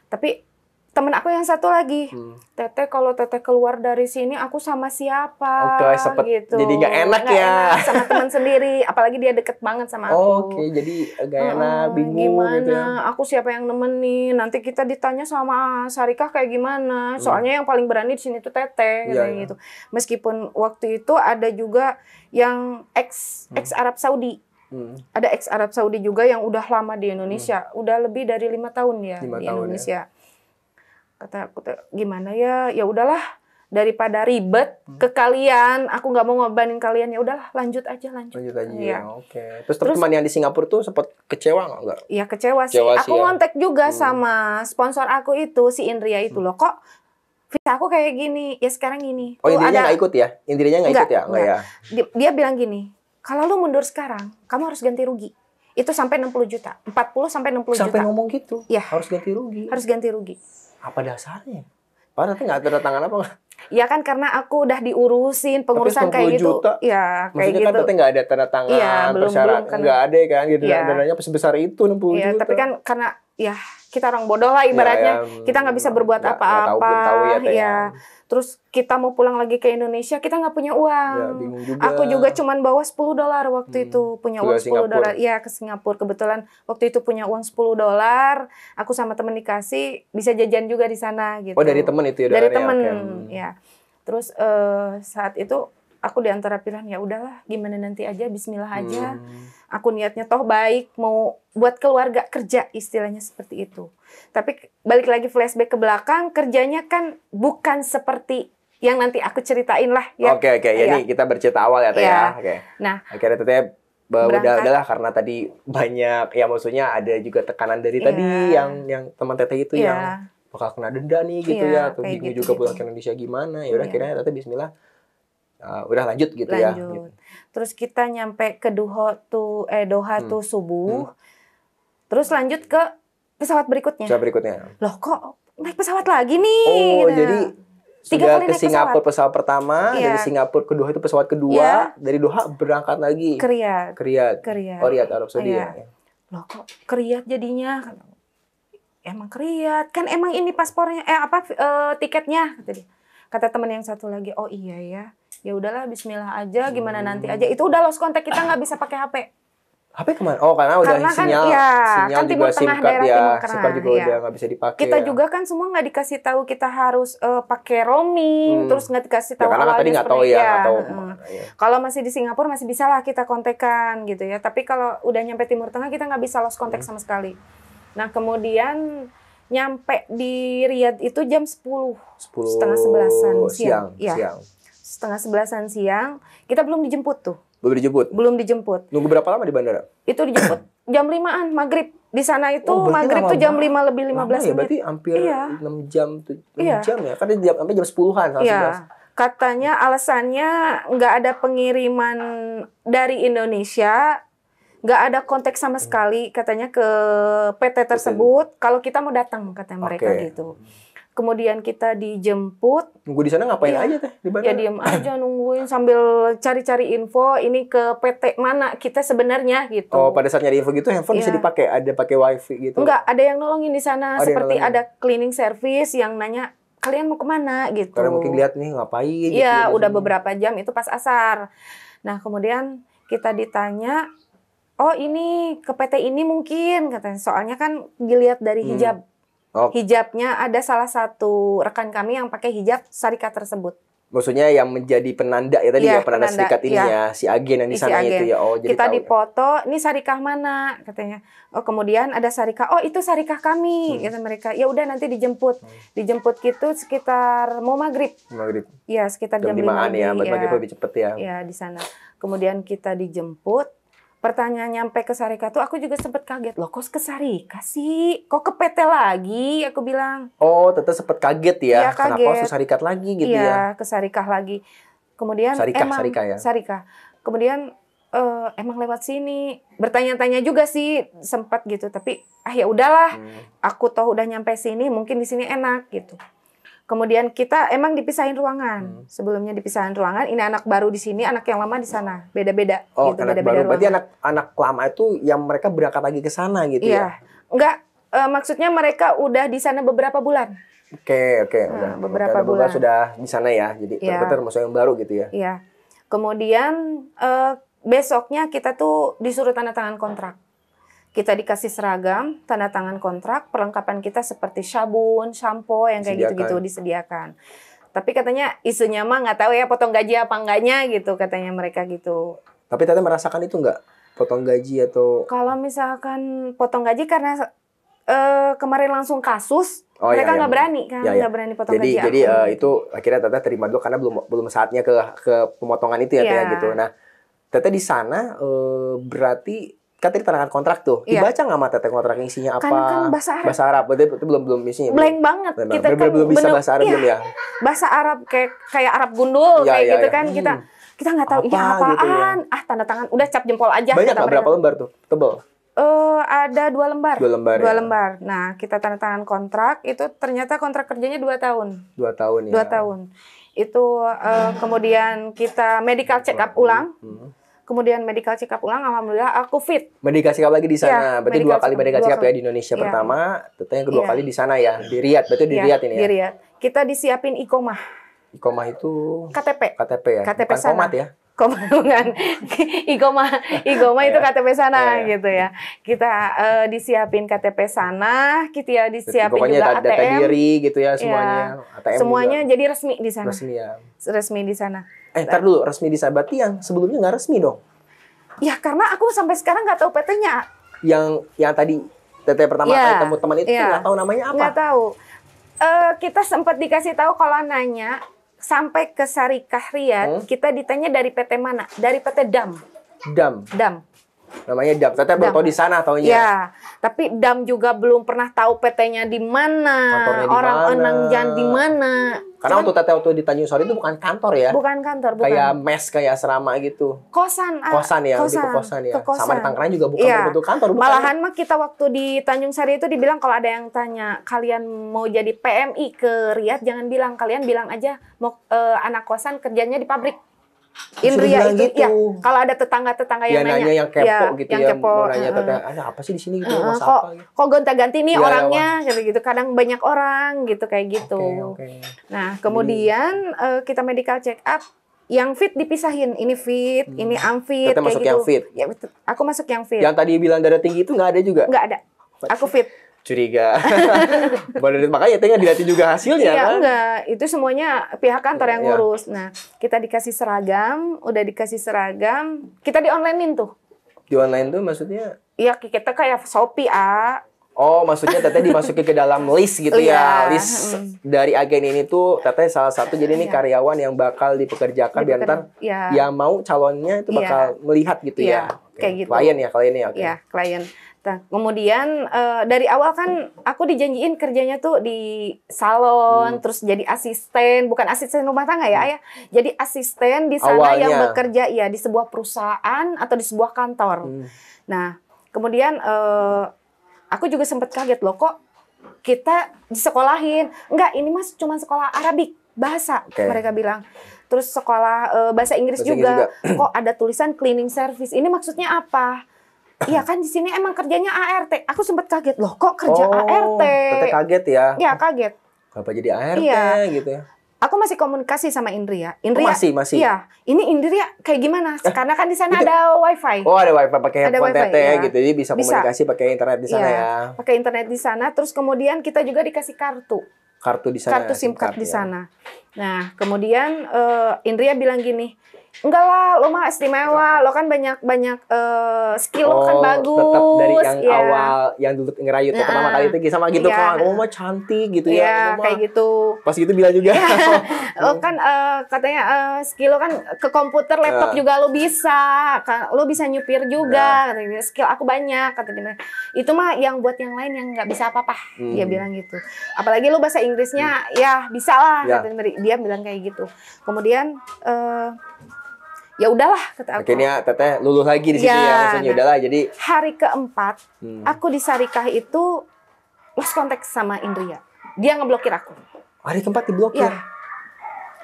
S1: Tapi temen aku yang satu lagi, hmm. Teteh kalau Teteh keluar dari sini aku sama siapa? Oke, oh, okay, sempet gitu. jadi nggak enak gak ya. Enak sama teman sendiri, apalagi dia deket banget sama oh, aku. Oke, okay. jadi gak hmm, enak, bingung gimana? gitu. ya. Aku siapa yang nemenin? Nanti kita ditanya sama Sarika kayak gimana? Hmm. Soalnya hmm. yang paling berani di sini tuh Teteh ya, kayak iya. gitu. Meskipun waktu itu ada juga yang ex hmm. ex Arab Saudi. Hmm. Ada ex Arab Saudi juga yang udah lama di Indonesia, hmm. udah lebih dari lima tahun ya 5 di tahun ya. Indonesia. Ya? kata aku tuh gimana ya ya udahlah daripada ribet hmm. ke kalian aku nggak mau ngobanin kalian ya udahlah lanjut aja lanjut
S2: lanjut aja iya. ya. oke okay. terus, terus teman yang di Singapura tuh sempat kecewa nggak nggak
S1: ya kecewa, sih kecewa aku kontak ya. ngontek juga hmm. sama sponsor aku itu si Indria itu hmm. loh kok visa aku kayak gini ya sekarang gini oh Indria nggak ikut
S2: ya Indrianya nggak ikut ya nggak ya
S1: dia, dia bilang gini kalau lu mundur sekarang kamu harus ganti rugi itu sampai 60 juta 40 sampai 60 sampai juta sampai ngomong gitu ya harus ganti rugi harus ganti rugi
S2: apa dasarnya? Pak nanti nggak ada tangan apa
S1: Iya kan karena aku udah diurusin pengurusan kayak gitu. Juta, ya kayak Maksudnya kan tadi gitu. nggak
S2: ada tanda tangan, ya, belum, persyarat kan. nggak ada kan gitu. Ya. Dananya sebesar itu 60 ya, juta. Tapi kan
S1: karena ya kita orang bodoh lah iya, ibaratnya ya, ya, kita nggak bisa berbuat apa-apa ya, ya iya. terus kita mau pulang lagi ke Indonesia kita nggak punya uang ya, juga. aku juga cuman bawa 10 dolar waktu hmm. itu punya uang sepuluh 10 dolar iya ke Singapura kebetulan waktu itu punya uang 10 dolar aku sama temen dikasih bisa jajan juga di sana gitu oh dari temen itu ya dari temen okay. Hmm. ya terus uh, saat itu aku diantara pilihan ya udahlah gimana nanti aja Bismillah aja hmm. aku niatnya toh baik mau buat keluarga kerja istilahnya seperti itu tapi balik lagi flashback ke belakang kerjanya kan bukan seperti yang nanti aku ceritain lah ya oke oke okay. ya, ya.
S2: kita bercerita awal ya Teh ya, ya. oke nah akhirnya teteh udah udahlah karena tadi banyak ya maksudnya ada juga tekanan dari ya. tadi iya. yang yang teman Teteh itu ya. yang bakal kena denda nih gitu ya, ya. atau juga gitu, juga gitu. pulang ke Indonesia gimana ya udah iya. akhirnya Teteh Bismillah uh, udah lanjut gitu ya, lanjut.
S1: ya. Terus kita nyampe ke Doha tuh eh Doha hmm. tuh subuh. Hmm. Terus lanjut ke pesawat berikutnya. Pesawat berikutnya. Loh kok naik pesawat lagi nih? Oh, gitu. Nah, jadi Tiga sudah ke Singapura pesawat,
S2: pesawat pertama, iya. dari Singapura ke Doha itu pesawat kedua, iya. dari Doha berangkat lagi ke Riyadh. Ke Riyadh. Ke Riyadh. Oh, Riyadh Arab Saudi iya. ya.
S1: Loh kok ke Riyadh jadinya? Emang ke Kan emang ini paspornya eh apa eh, tiketnya tadi, Kata teman yang satu lagi, "Oh iya ya." ya udahlah Bismillah aja gimana hmm. nanti aja hmm. itu udah lost kontak kita nggak bisa pakai HP
S2: HP kemana? Oh karena udah karena kan iya, sinyal, kan, ya, sinyal kan timur juga tengah SIM daerah ya, timur tengah, SIM card juga ya. udah nggak bisa dipakai. Kita ya. juga
S1: kan semua nggak dikasih tahu kita harus uh, pakai roaming, hmm. terus nggak dikasih ya, tahu. Ya, karena kan tadi nggak tahu ya, iya, ya. tahu hmm. Kalau masih di Singapura masih bisa lah kita kontekan gitu ya. Tapi kalau udah nyampe timur tengah kita nggak bisa lost kontak hmm. sama sekali. Nah kemudian nyampe di Riyadh itu jam sepuluh setengah sebelasan oh, siang. siang. Ya. siang setengah sebelasan siang kita belum dijemput tuh
S2: belum dijemput belum dijemput nunggu berapa lama di bandara
S1: itu dijemput <clears throat> jam limaan maghrib di sana itu oh, maghrib tuh jam lima lebih lima belas ya, berarti hampir iya.
S2: 6 jam tuh iya. jam ya kan jam sampai jam sepuluhan sampai iya.
S1: katanya alasannya nggak ada pengiriman dari Indonesia nggak ada konteks sama hmm. sekali katanya ke PT tersebut kalau kita mau datang katanya mereka okay. gitu kemudian kita dijemput.
S2: Nunggu di sana ngapain ya, aja
S1: teh di ya, bandara? Ya diem aja nungguin sambil cari-cari info ini ke PT mana kita sebenarnya gitu. Oh,
S2: pada saat nyari info gitu handphone ya. bisa iya. dipakai, ada pakai wifi gitu. Enggak,
S1: ada yang nolongin di sana oh, seperti ada cleaning service yang nanya kalian mau kemana gitu. Karena mungkin lihat
S2: nih ngapain ya, gitu. Iya, udah
S1: sini. beberapa jam itu pas asar. Nah, kemudian kita ditanya, "Oh, ini ke PT ini mungkin," katanya. Soalnya kan dilihat dari hmm. hijab. Hmm
S2: Oh. Hijabnya
S1: ada salah satu rekan kami yang pakai hijab syarikat tersebut.
S2: Maksudnya yang menjadi penanda ya tadi ya, ya penanda, sarikat ini ya. ya si agen yang di sana itu ya. Oh, jadi kita tahu.
S1: dipoto, ini syarikah mana katanya. Oh, kemudian ada syarikah. Oh, itu syarikah kami hmm. kata mereka. Ya udah nanti dijemput. Hmm. Dijemput gitu sekitar mau maghrib. Maghrib. Ya, sekitar jam, lima 5 ya, ya. lebih
S2: cepet ya. Ya,
S1: di sana. Kemudian kita dijemput pertanyaan nyampe ke Sarika tuh aku juga sempet kaget loh kok ke Sarika sih kok ke PT lagi aku bilang
S2: oh teteh sempet kaget ya, ya kaget. kenapa harus Sarikat lagi gitu ya, ya.
S1: ke Sarika lagi kemudian Sarika, emang Sarika, ya? Sarika. kemudian uh, emang lewat sini bertanya-tanya juga sih sempat gitu tapi ah ya udahlah hmm. aku tau udah nyampe sini mungkin di sini enak gitu Kemudian kita emang dipisahin ruangan. Hmm. Sebelumnya dipisahin ruangan. Ini anak baru di sini, anak yang lama di sana. Beda-beda. Oh, gitu, anak beda -beda baru. Ruangan. Berarti anak
S2: anak lama itu yang mereka berangkat lagi ke sana gitu iya. ya?
S1: Enggak. E, maksudnya mereka udah di sana beberapa bulan.
S2: Oke, okay, oke. Okay. Nah, beberapa bulan. bulan sudah di sana ya. Jadi iya. betul masuk yang baru gitu ya.
S1: Iya. Kemudian e, besoknya kita tuh disuruh tanda tangan kontrak. Kita dikasih seragam, tanda tangan kontrak, perlengkapan kita seperti sabun, shampo yang kayak gitu-gitu disediakan. Tapi katanya isunya mah nggak tahu ya potong gaji apa enggaknya gitu katanya mereka gitu.
S2: Tapi tadi merasakan itu nggak potong gaji atau?
S1: Kalau misalkan potong gaji karena uh, kemarin langsung kasus, oh, iya, mereka iya, nggak kan, iya, iya. berani kan, nggak iya, iya. berani potong jadi, gaji. Jadi aku. Eh,
S2: itu akhirnya tante terima dulu karena belum belum saatnya ke ke pemotongan itu ya, ya iya. gitu. Nah tante di sana uh, berarti kan tadi tanda kontrak tuh yeah. dibaca nggak mata kontrak isinya kan, apa kan, kan bahasa Arab bahasa Arab berarti itu belum belum isinya blank
S1: banget blank kita belum, kan belum bisa bener, bahasa Arab iya, belum ya bahasa Arab kayak kayak Arab gundul iya, kayak iya, gitu iya. kan hmm. kita kita nggak tahu apa, apaan gitu ya. ah tanda tangan udah cap jempol aja banyak nggak berapa
S2: lembar tuh tebel
S1: Uh, ada dua lembar. Dua lembar. Dua ya. lembar. Nah, kita tanda tangan kontrak itu ternyata kontrak kerjanya dua tahun.
S2: Dua tahun ya. Dua tahun.
S1: Itu uh, kemudian kita medical check up ulang. Hmm kemudian medical check up ulang alhamdulillah aku fit
S2: medical check up lagi di sana ya, berarti dua kali medical check up ya di Indonesia ya. pertama tentunya kedua ya. kali di sana ya di Riyadh berarti di ya, Riyadh ini ya di Riyadh
S1: kita disiapin ikomah
S2: ikomah itu KTP KTP ya KTP Bukan sana. komat ya
S1: komangan <laughs> igoma igoma itu iya. KTP sana yeah. Iya. gitu ya kita uh, disiapin KTP sana kita disiapin Ikomanya juga data ATM data diri
S2: gitu ya iya. semuanya yeah. ATM semuanya
S1: juga. jadi resmi di sana resmi ya resmi di sana Eh, ntar
S2: dulu, resmi di Sabatian. Sebelumnya nggak resmi dong?
S1: Ya, karena aku sampai sekarang nggak tahu PT-nya.
S2: Yang yang tadi Teteh pertama yeah. kali temu teman itu yeah. Ya. nggak tahu namanya apa? Nggak
S1: tahu. Uh, kita sempat dikasih tahu kalau nanya sampai ke Sari Kahrian, hmm? kita ditanya dari PT mana? Dari PT Dam. Dam. Dam
S2: namanya Dam. Teteh baru tahu di sana taunya. Iya,
S1: tapi Dam juga belum pernah tahu PT-nya di mana, orang jan di mana.
S2: Karena waktu Teteh waktu di Tanjung Sari itu bukan kantor ya? Bukan
S1: kantor, bukan. Kayak
S2: mes, kayak asrama gitu.
S1: Kosan. Ah, kosan ya, kosan, lebih ke kosan ya. Ke kosan. Sama di Tangerang juga bukan ya. berbentuk kantor. Bukan. Malahan mah kita waktu di Tanjung Sari itu dibilang kalau ada yang tanya, kalian mau jadi PMI ke Riyadh, jangan bilang. Kalian bilang aja, mau eh, anak kosan kerjanya di pabrik. Kan Indria ya, ya, gitu. ya kalau ada tetangga-tetangga yang ya, nanya, nanya yang kepo ya, gitu yang ya kepo. mau nanya uh, tetangga ada
S2: ah, apa sih di sini gitu uh, mas kok, apa
S1: gitu. kok gonta-ganti nih ya, orangnya ya, gitu gitu kadang banyak orang gitu kayak gitu okay, okay. nah kemudian hmm. uh, kita medical check up yang fit dipisahin ini fit hmm. ini unfit kayak masuk gitu. yang fit ya aku masuk yang fit yang tadi
S2: bilang darah tinggi
S1: itu nggak ada juga nggak ada aku fit
S2: curiga. <laughs> Badan makanya tengah dilatih juga hasilnya iya, kan? enggak.
S1: Itu semuanya pihak kantor yang iya. ngurus. Nah, kita dikasih seragam, udah dikasih seragam, kita di onlinein tuh.
S2: Di online tuh maksudnya?
S1: Iya, kita kayak Shopee, ah.
S2: Oh, maksudnya teteh dimasuki ke dalam list gitu ya. Yeah. List mm. dari agen ini tuh teteh salah satu jadi ini yeah. karyawan yang bakal dipekerjakan di biar ntar yeah. yang mau calonnya itu iya. bakal yeah. melihat gitu yeah. ya. Okay. Kayak gitu. Klien ya, klien ya. Oke. Okay. Iya, yeah,
S1: klien. Nah, kemudian uh, dari awal kan aku dijanjiin kerjanya tuh di salon, hmm. terus jadi asisten, bukan asisten rumah tangga ya, hmm. ayah. Jadi asisten di sana Awalnya. yang bekerja ya di sebuah perusahaan atau di sebuah kantor. Hmm. Nah, kemudian uh, aku juga sempat kaget loh kok kita disekolahin. Enggak, ini mas cuma sekolah Arabik bahasa okay. mereka bilang terus sekolah uh, bahasa Inggris, bahasa juga. juga kok ada tulisan cleaning service ini maksudnya apa Iya kan di sini emang kerjanya ART. Aku sempat kaget loh, kok kerja oh, ART? Teteh
S2: kaget ya? Iya kaget. Bapak jadi ART iya. gitu ya?
S1: Aku masih komunikasi sama Indria. Oh, Indria oh, masih masih. Iya, ini Indria kayak gimana? Eh, Karena kan di sana ada WiFi. Oh ada
S2: WiFi pakai handphone wifi, ya. gitu, jadi bisa, bisa. komunikasi pakai internet di sana iya. ya. Pakai
S1: internet di sana, terus kemudian kita juga dikasih kartu
S2: kartu di sana kartu SIM card, SIM card di ya. sana.
S1: Ya. Nah, kemudian uh, Indria bilang gini, Enggak lah, lo mah istimewa. Lo kan banyak banyak uh, skill oh, lo kan oh, bagus. Tetap dari yang yeah. awal
S2: yang dulu ngerayu nah, pertama kali itu sama gitu yeah. kan. Kamu mah cantik gitu yeah, ya. Iya, kayak gitu. Pas gitu bilang juga. Yeah.
S1: <laughs> lo kan uh, katanya uh, skill lo kan ke komputer, laptop yeah. juga lo bisa. lo bisa nyupir juga. Yeah. Skill aku banyak katanya Itu mah yang buat yang lain yang nggak bisa apa-apa. Hmm. Dia bilang gitu. Apalagi lo bahasa Inggrisnya hmm. ya bisa lah yeah. dia. Dia bilang kayak gitu. Kemudian uh, ya udahlah kata aku. Akhirnya
S2: teteh lulus lagi di sini ya, ya maksudnya nah, udahlah jadi
S1: hari keempat hmm. aku di Sarikah itu lost kontak sama Indria. Dia ngeblokir aku.
S2: Hari keempat diblokir. Ya.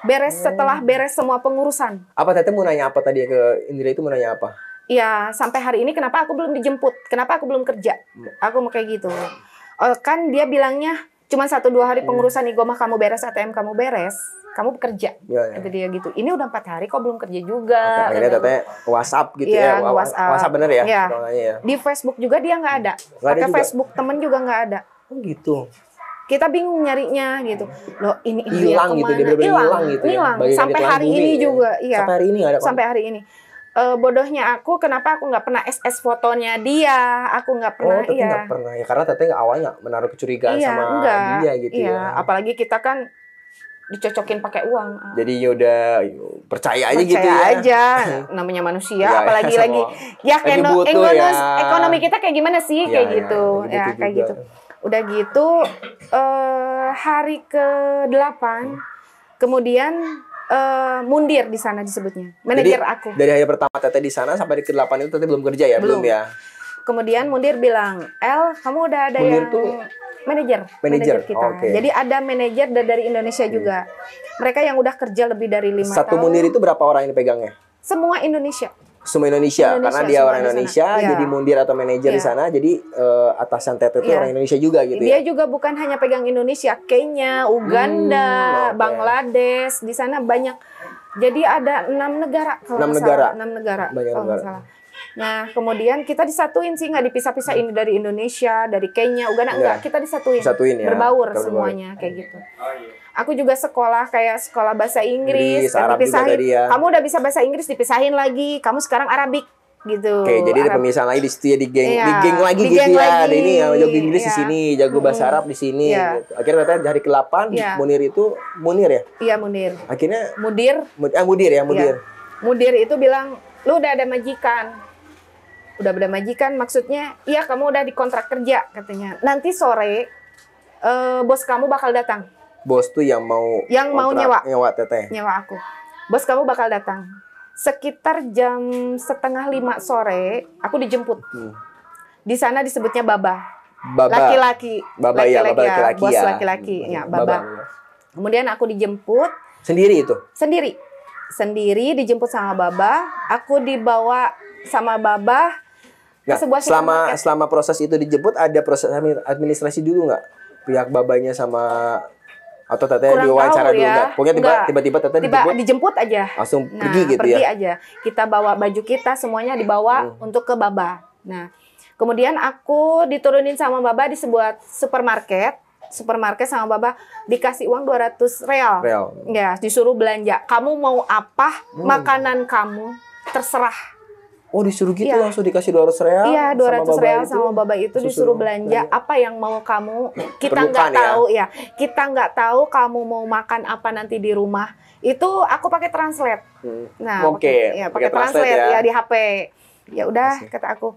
S1: Beres hmm. setelah beres semua pengurusan.
S2: Apa teteh mau nanya apa tadi ya ke Indria itu mau nanya apa?
S1: Ya sampai hari ini kenapa aku belum dijemput? Kenapa aku belum kerja? Hmm. Aku mau kayak gitu. Oh, kan dia bilangnya Cuman satu dua hari iya. pengurusan yeah. igomah kamu beres ATM kamu beres kamu bekerja yeah, yeah. dia gitu ini udah empat hari kok belum kerja juga okay, akhirnya teteh
S2: gitu. WhatsApp gitu yeah, ya WhatsApp, WhatsApp bener ya, yeah. ya
S1: di Facebook juga dia nggak ada pakai Facebook temen juga nggak ada oh gitu kita bingung nyarinya gitu loh ini gitu, hilang gitu ya. dia hilang gitu hilang ya, sampai hari ini juga iya sampai hari ini sampai hari ini uh, bodohnya aku kenapa aku nggak pernah SS fotonya dia aku nggak oh, pernah oh, teteh iya. nggak
S2: pernah ya karena teteh awalnya menaruh kecurigaan iya, sama enggak. dia gitu iya. ya
S1: apalagi kita kan dicocokin pakai uang
S2: jadi ya udah percaya aja gitu percaya gitu ya aja
S1: <laughs> namanya manusia ya, apalagi <laughs> lagi ya kayak ekonomi ya. ekonomi kita kayak gimana sih ya, kayak ya, gitu ya, ya kayak gitu udah gitu uh, hari ke delapan, hmm. kemudian Eh, mundir di sana disebutnya. Manajer aku.
S2: Dari hari pertama Teteh di sana sampai di ke-8 itu Teteh belum kerja ya, belum, belum ya.
S1: Kemudian mundir bilang, "El, kamu udah ada mundir yang tuh manajer, manajer kita. Oh, okay. Jadi ada manajer dari Indonesia hmm. juga. Mereka yang udah kerja lebih dari lima tahun. Satu mundir itu
S2: berapa orang yang pegangnya?
S1: Semua Indonesia
S2: semua Indonesia, Indonesia karena dia orang Indonesia, iya. jadi mundir atau manajer ya. di iya. sana jadi uh, atasan TT itu ya. orang Indonesia juga gitu dia ya.
S1: juga bukan hanya pegang Indonesia, Kenya, Uganda, hmm, okay. Bangladesh, di sana banyak. Jadi ada enam negara kalau enam negara. Enam negara. Banyak kalau negara. Nah, kemudian kita disatuin sih nggak dipisah-pisah ini hmm. dari Indonesia, dari Kenya, Uganda ya. enggak, kita disatuin. Disatuin ya. Berbaur, berbaur semuanya kayak gitu. Oh, iya aku juga sekolah kayak sekolah bahasa Inggris, Inggris Arab dipisahin. Juga ya. Kamu udah bisa bahasa Inggris dipisahin lagi. Kamu sekarang Arabik gitu. Oke, jadi Arab. ada
S2: pemisahan lagi di situ ya di geng, yeah. di iya, geng lagi di gitu geng ya. Lagi. ini yang jago Inggris yeah. di iya. sini, jago hmm. bahasa Arab di sini. Yeah. Gitu. Akhirnya ternyata hari ke-8 yeah. Munir itu Munir ya? Iya, Munir. Akhirnya Mudir. Mud, ah, Mudir ya, iya. Mudir. Yeah.
S1: Mudir itu bilang, "Lu udah ada majikan." Udah ada majikan maksudnya, "Iya, kamu udah dikontrak kerja," katanya. "Nanti sore uh, bos kamu bakal datang."
S2: bos tuh yang mau yang mau nyewa nyewa teteh
S1: nyewa aku bos kamu bakal datang sekitar jam setengah lima sore aku dijemput hmm. di sana disebutnya baba laki-laki ya, baba laki-laki ya, baba laki-laki bos ya. laki-laki ya baba. kemudian aku dijemput sendiri itu sendiri sendiri dijemput sama baba aku dibawa sama baba Nah, sebuah selama
S2: selama proses itu dijemput ada proses administrasi dulu nggak pihak babanya sama atau tata diwawancara dulu ya. enggak. Pokoknya tiba, tiba-tiba teteh tiba, dijemput, dijemput aja. Langsung nah, pergi gitu pergi ya.
S1: aja. Kita bawa baju kita semuanya dibawa hmm. untuk ke Baba. Nah, kemudian aku diturunin sama Baba di sebuah supermarket supermarket sama Baba dikasih uang 200 real. real. Ya, disuruh belanja. Kamu mau apa? Hmm. Makanan kamu terserah
S2: Oh disuruh gitu ya. langsung dikasih 200 real Iya 200 sama real sama
S1: baba itu disuruh, disuruh belanja ya. apa yang mau kamu <clears throat> kita nggak ya. tahu ya. ya kita nggak tahu kamu mau makan apa nanti di rumah itu aku pakai translate hmm. nah oke okay. ya pakai translate, translate ya. ya di HP ya udah kata aku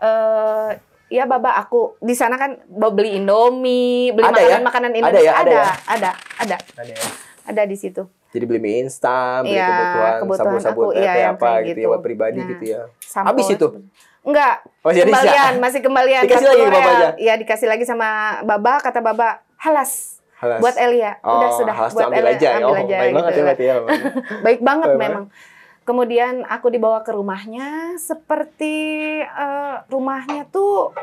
S1: eh ya baba aku di sana kan beli Indomie beli ya? makanan-makanan ya? Indonesia ada ya? ada ada ya? ada ada, ada. Ya? ada ada di situ
S2: jadi beli mie instan, beli ya, kebutuhan, kebutuhan sabun-sabun iya, apa, apa gitu, gitu ya gitu. buat pribadi nah, gitu ya.
S1: Sampo, Habis itu. Enggak. masih oh, kembalian, ya. masih kembalian. Dikasih lagi ke babanya. Iya, dikasih lagi sama Baba, kata Baba, "Halas." Halas. Buat Elia. Oh, udah sudah halas buat ambil Elia, aja. Ya. Ambil oh, aja baik gitu. banget ya, ya. <laughs> baik banget memang. Kemudian aku dibawa ke rumahnya seperti uh, rumahnya tuh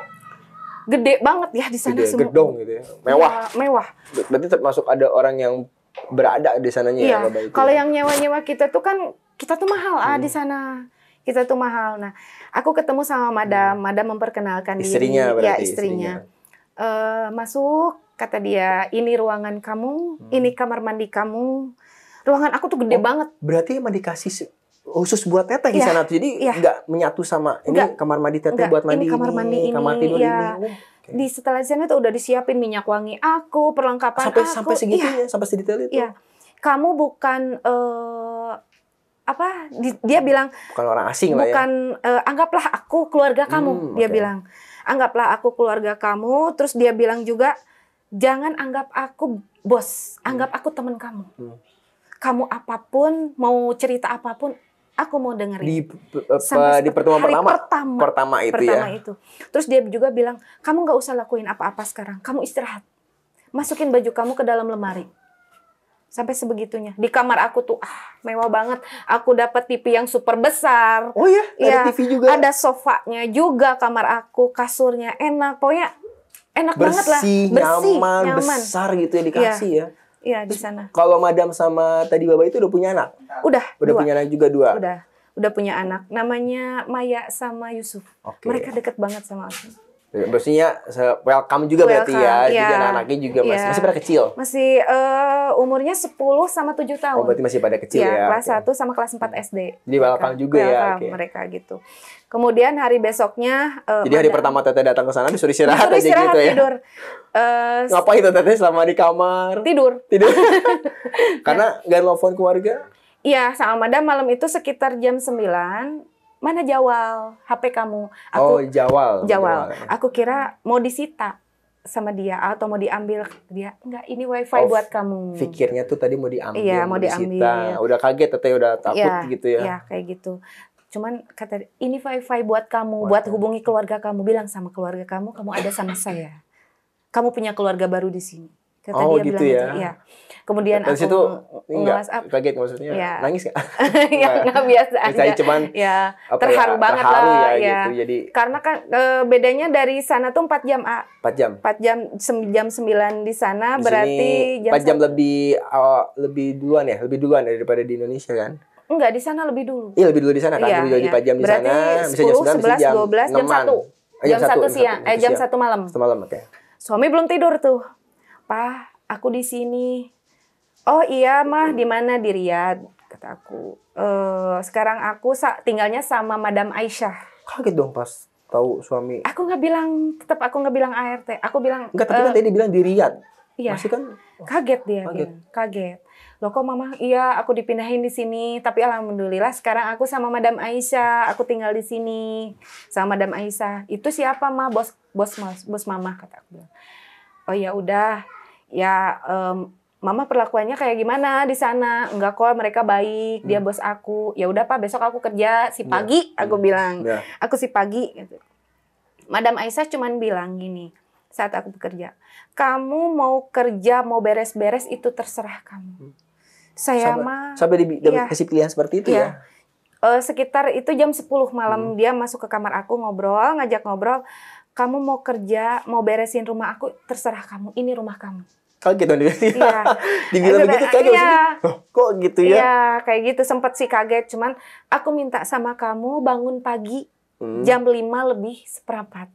S1: gede banget ya di sana gede, semua. Gedong
S2: gitu ya. Mewah. Ya, mewah. Berarti termasuk ada orang yang berada di sananya iya. ya Kalau yang
S1: nyewa-nyewa kita tuh kan kita tuh mahal hmm. ah di hmm. sana. Kita tuh mahal. Nah, aku ketemu sama madam, hmm. madam memperkenalkan istrinya diri. Ya, berarti. Ya, istrinya. istrinya. Uh, masuk kata dia, ini ruangan kamu, hmm. ini kamar mandi kamu. Ruangan aku tuh gede oh, banget.
S2: Berarti emang dikasih khusus buat teteh di ya, sana tuh. Jadi iya. nggak ya. menyatu sama ini Enggak. kamar mandi teteh Enggak. buat mandi ini, kamar mandi ini, kamar tidur ya. ini. Oh,
S1: okay. Di setelah sana tuh udah disiapin minyak wangi aku, perlengkapan sampai, aku. Sampai iya. segitunya, ya. sampai sedetail itu. Ya. Kamu bukan uh, apa dia bilang
S2: bukan orang asing bukan,
S1: lah ya. uh, anggaplah aku keluarga hmm, kamu, hmm, dia okay. bilang. Anggaplah aku keluarga kamu, terus dia bilang juga jangan anggap aku bos, anggap hmm. aku teman kamu. Hmm. Kamu apapun, mau cerita apapun, aku mau dengerin di
S2: eh, Sama di pertemuan pertama, pertama pertama itu ya? pertama ya
S1: itu terus dia juga bilang kamu nggak usah lakuin apa-apa sekarang kamu istirahat masukin baju kamu ke dalam lemari sampai sebegitunya di kamar aku tuh ah mewah banget aku dapat TV yang super besar oh ya ada ya, TV juga ada sofanya juga kamar aku kasurnya enak pokoknya enak bersih, banget lah bersih nyaman, nyaman besar
S2: gitu ya dikasih iya. ya, ya
S1: Iya di sana.
S2: Kalau Madam sama tadi bapak itu udah punya anak?
S1: Udah. Udah dua. punya anak juga dua. Udah. Udah punya anak. Namanya Maya sama Yusuf. Okay. Mereka deket banget sama aku.
S2: Maksudnya welcome juga welcome, berarti ya, ya. jadi anak-anaknya juga masih ya. masih pada kecil.
S1: Masih uh, umurnya 10 sama 7 tahun. Oh, berarti
S2: masih pada kecil ya. ya. Kelas
S1: okay. 1 sama kelas 4 SD.
S2: Jadi welcome mereka. juga ya, welcome ya. Okay. mereka
S1: gitu. Kemudian hari besoknya uh, Jadi hari pertama
S2: Teteh datang ke sana disuruh istirahat aja gitu tidur. ya. tidur.
S1: Uh, Ngapain tuh Teteh
S2: selama di kamar?
S1: Tidur. Tidur.
S2: <laughs> Karena nggak nelfon keluarga?
S1: Iya, sama Madam malam itu sekitar jam 9 mana Jawal HP kamu? Aku, oh Jawal. Jawal. Aku kira mau disita sama dia atau mau diambil dia enggak ini wifi oh, buat kamu
S2: pikirnya tuh tadi mau diambil iya, mau, diambil disita. udah kaget teteh udah takut iya, gitu ya iya
S1: kayak gitu cuman kata ini wifi buat kamu buat hubungi keluarga kamu bilang sama keluarga kamu kamu ada sama saya kamu punya keluarga baru di sini kata oh, dia gitu bilang ya. Itu, iya kemudian dari aku situ enggak up.
S2: kaget maksudnya ya. nangis gak?
S1: <laughs> ya nggak biasa aja Misalnya cuman iya. ya terharu ya, banget terharu lah ya, ya. Gitu. jadi karena kan e, bedanya dari sana tuh 4 jam a 4 jam 4 jam sem, jam 9 di sana di berarti sini, jam 4
S2: jam 1. lebih oh, lebih duluan ya lebih duluan daripada di Indonesia kan
S1: Enggak, di sana lebih dulu. Iya, lebih dulu di sana kan. Ya, lebih dulu ya. di 4 iya. jam di Berarti sana, 10, jam 9, 11, jam 12, jam 1. Eh, jam, jam 1, 1 siang, eh jam 1 malam. 1 malam, oke. Okay. Suami belum tidur tuh. Pak, aku di sini oh iya mah di mana di Riyadh kata aku e, sekarang aku sa tinggalnya sama Madam Aisyah kaget
S2: dong pas tahu suami
S1: aku nggak bilang tetap aku nggak bilang ART aku bilang nggak tapi uh, kan eh, tadi bilang di Riyadh iya. masih kan oh, kaget dia kaget. Dia. kaget loh kok mama iya aku dipindahin di sini tapi alhamdulillah sekarang aku sama Madam Aisyah aku tinggal di sini sama Madam Aisyah itu siapa ma bos bos mas bos mama kata aku bilang oh ya udah ya um, mama perlakuannya kayak gimana di sana enggak kok mereka baik dia hmm. bos aku ya udah pak besok aku kerja si iya, pagi yeah. aku bilang yeah. aku si pagi gitu. Madam Aisyah cuman bilang gini saat aku bekerja kamu mau kerja mau beres-beres itu terserah kamu hmm. saya mah sampai di, ya, kasih
S2: pilihan seperti itu iya. ya, ya.
S1: Uh, sekitar itu jam 10 malam hmm. dia masuk ke kamar aku ngobrol ngajak ngobrol kamu mau kerja mau beresin rumah aku terserah kamu ini rumah kamu
S2: kaget kan dia. iya.
S1: <laughs> dibilang begitu kaget iya. sih
S2: kok gitu ya iya
S1: kayak gitu sempet sih kaget cuman aku minta sama kamu bangun pagi hmm. jam 5 lebih seperempat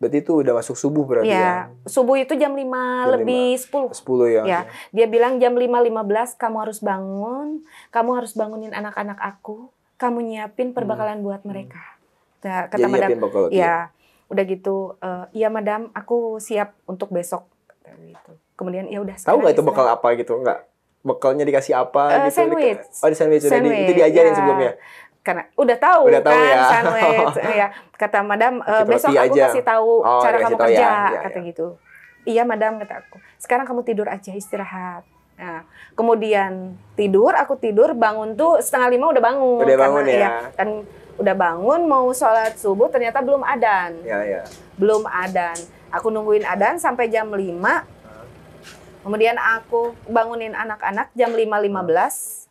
S2: Berarti itu udah masuk subuh berarti ya.
S1: ya? Subuh itu jam 5 jam lebih 5, 10. 10 ya. ya. Dia bilang jam 5.15 kamu harus bangun, kamu harus bangunin anak-anak aku, kamu nyiapin hmm. perbekalan hmm. buat mereka. Nah, kata Jadi madam, ya, udah gitu, uh, iya madam, aku siap untuk besok. Gitu kemudian ya udah tahu nggak itu bekal
S2: apa gitu nggak bekalnya dikasih apa uh, gitu sandwich. oh di sandwich, sandwich. Udah di, itu diajarin yeah. sebelumnya
S1: karena udah tahu udah tahu, kan ya. sandwich <laughs> ya kata madam e, besok aku aja. kasih tahu oh, cara kamu tahu, ya. kerja ya. kata ya. gitu iya madam kata aku sekarang kamu tidur aja istirahat Nah, kemudian tidur, aku tidur, bangun tuh setengah lima udah bangun. Udah bangun karena, ya. ya. Kan udah bangun mau sholat subuh ternyata belum adan. Ya, ya. Belum adan. Aku nungguin adan sampai jam lima Kemudian aku bangunin anak-anak jam 5.15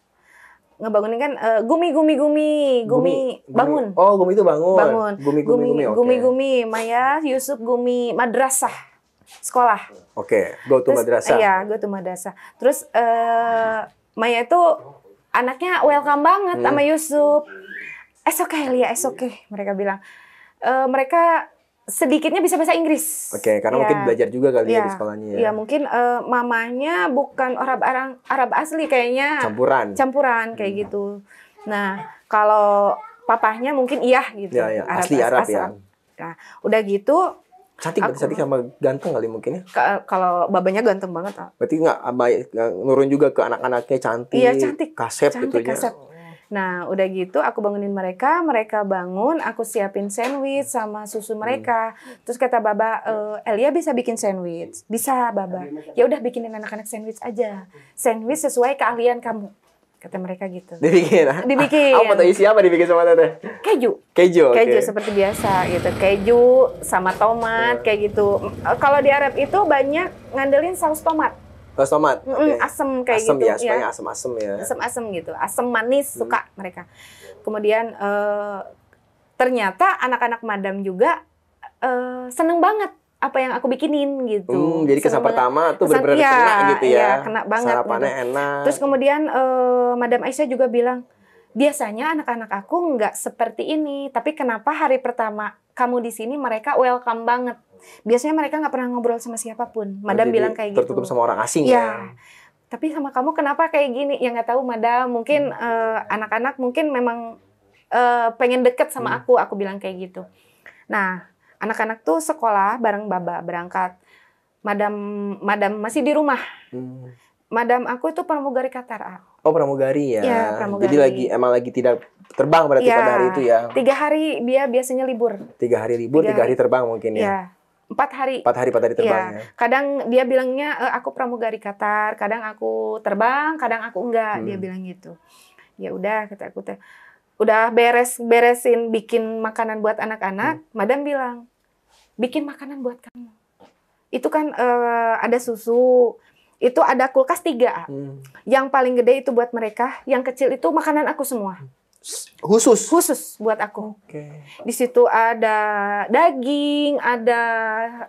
S1: ngebangunin kan uh, gumi, gumi gumi gumi gumi
S2: bangun. Oh, gumi itu bangun. Bangun. Gumi gumi gumi. Gumi gumi, okay.
S1: gumi Maya Yusuf gumi madrasah sekolah.
S2: Oke, okay. go to Terus, madrasah. Iya,
S1: go to madrasah. Terus uh, Maya itu anaknya welcome banget hmm. sama Yusuf. Esok okay, Lia, esok okay, mereka bilang. Uh, mereka sedikitnya bisa bahasa Inggris. Oke, okay, karena ya. mungkin belajar
S2: juga kali ya, ya di iya. sekolahnya ya. Iya,
S1: mungkin uh, mamanya bukan Arab Arab Arab asli kayaknya. Campuran. Campuran kayak hmm. gitu. Nah, kalau papahnya mungkin iya gitu. Ya, ya. asli Arab, ya. Nah, udah gitu
S2: cantik berarti cantik sama ganteng kali mungkin ya.
S1: Kalau babanya ganteng banget.
S2: Berarti nggak nurun juga ke anak-anaknya cantik. Iya, cantik. Kasep cantik, gitu ya. kasep.
S1: ya. Nah, udah gitu aku bangunin mereka, mereka bangun, aku siapin sandwich sama susu hmm. mereka. Hmm. Terus kata Baba, e, Elia bisa bikin sandwich. Bisa, Baba. Ya udah bikinin anak-anak sandwich aja. Sandwich sesuai keahlian kamu. Kata mereka gitu. Dibikin.
S2: Dibikin. Apa tuh isi apa dibikin sama tete? Keju. Keju. Okay. Keju seperti
S1: biasa gitu. Keju sama tomat hmm. kayak gitu. Kalau di Arab itu banyak ngandelin saus tomat.
S2: Bakso tomat. Mm okay.
S1: Asem kayak asem, gitu ya. Asem ya, asem-asem ya. Asem-asem gitu. Asem manis hmm. suka mm-hmm. mereka. Kemudian uh, ternyata anak-anak madam juga uh, seneng banget apa yang aku bikinin gitu. Hmm, jadi kesan pertama tuh benar-benar ya, kena gitu ya. Iya, kena banget. Sarapannya gitu. enak. Terus kemudian uh, Madam Aisyah juga bilang, biasanya anak-anak aku nggak seperti ini, tapi kenapa hari pertama kamu di sini mereka welcome banget Biasanya mereka nggak pernah ngobrol sama siapapun. Madam Jadi bilang kayak gitu. Tertutup sama orang asing ya. ya. Tapi sama kamu kenapa kayak gini? Ya nggak tahu, Madam. Mungkin hmm. Eh, anak-anak hmm. uh, mungkin memang uh, pengen deket sama hmm. aku. Aku bilang kayak gitu. Nah, anak-anak tuh sekolah bareng Baba berangkat. Madam, Madam masih di rumah. Hmm. Madam aku itu pramugari Qatar. Ah.
S2: Oh pramugari ya. ya pramugari. Jadi lagi emang lagi tidak terbang berarti ya, pada hari itu ya. Tiga
S1: hari dia biasanya libur.
S2: Tiga hari libur, tiga, tiga hari. hari terbang mungkin ya. ya
S1: empat hari empat hari empat hari iya. terbang ya. ya. kadang dia bilangnya e, aku pramugari Qatar kadang aku terbang kadang aku enggak hmm. dia bilang gitu ya udah kata aku teh udah beres beresin bikin makanan buat anak-anak hmm. madam bilang bikin makanan buat kamu itu kan e, ada susu itu ada kulkas tiga hmm. yang paling gede itu buat mereka yang kecil itu makanan aku semua hmm khusus khusus buat aku. Okay. Di situ ada daging, ada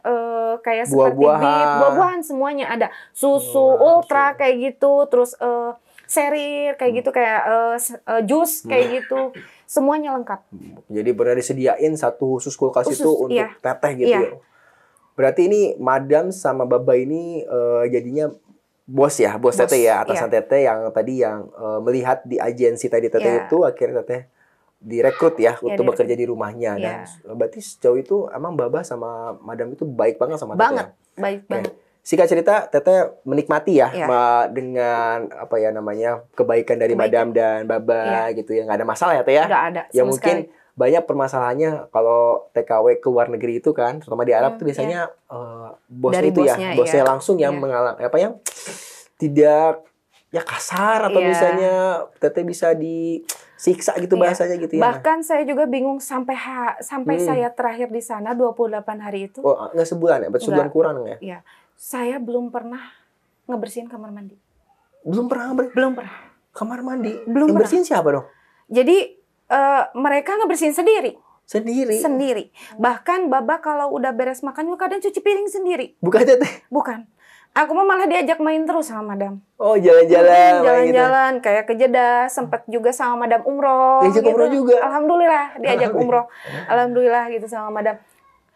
S1: uh, kayak buah seperti buah-buahan semuanya ada. Susu oh, ultra susu. kayak gitu, terus uh, serir kayak hmm. gitu kayak uh, uh, jus hmm. kayak gitu. Semuanya lengkap.
S2: Jadi benar disediain satu khusus kulkas khusus, itu untuk iya. teteh gitu iya. ya. Berarti ini madam sama baba ini uh, jadinya bos ya, bos, bos teteh ya, atasan iya. teteh yang tadi yang uh, melihat di agensi tadi teteh yeah. itu akhirnya teteh direkrut ya, iya, untuk yeah, bekerja di rumahnya yeah. dan iya. berarti sejauh itu emang Baba sama Madam itu baik banget sama ya? banget.
S1: teteh. baik okay. banget.
S2: Sikat cerita, Teteh menikmati ya, ya. dengan apa ya namanya kebaikan dari kebaikan. Madam dan Baba ya. gitu ya, nggak ada masalah ya Teteh ya.
S1: Nggak ada. Ya mungkin
S2: banyak permasalahannya kalau TKW ke luar negeri itu kan, terutama di Arab hmm, tuh biasanya yeah. Iya. uh, bos itu ya, bosnya yeah. Iya. langsung yang yeah. mengalang apa yang tidak ya kasar atau yeah. misalnya teteh bisa disiksa gitu yeah. bahasanya gitu ya. Bahkan
S1: saya juga bingung sampai ha, sampai hmm. saya terakhir di sana 28 hari itu. Oh,
S2: enggak ah, sebulan ya, betul sebulan kurang ya.
S1: Iya. Saya belum pernah ngebersihin kamar mandi. Belum pernah belum pernah. Kamar mandi. Belum yang pernah. bersihin siapa dong? Jadi uh, mereka ngebersihin sendiri sendiri sendiri bahkan baba kalau udah beres makan juga kadang cuci piring sendiri bukan teh bukan aku mah malah diajak main terus sama madam
S2: oh jalan-jalan gitu. jalan-jalan
S1: gitu. kayak ke Jeddah sempet juga sama madam umroh diajak gitu. umroh juga alhamdulillah diajak umroh alhamdulillah gitu sama madam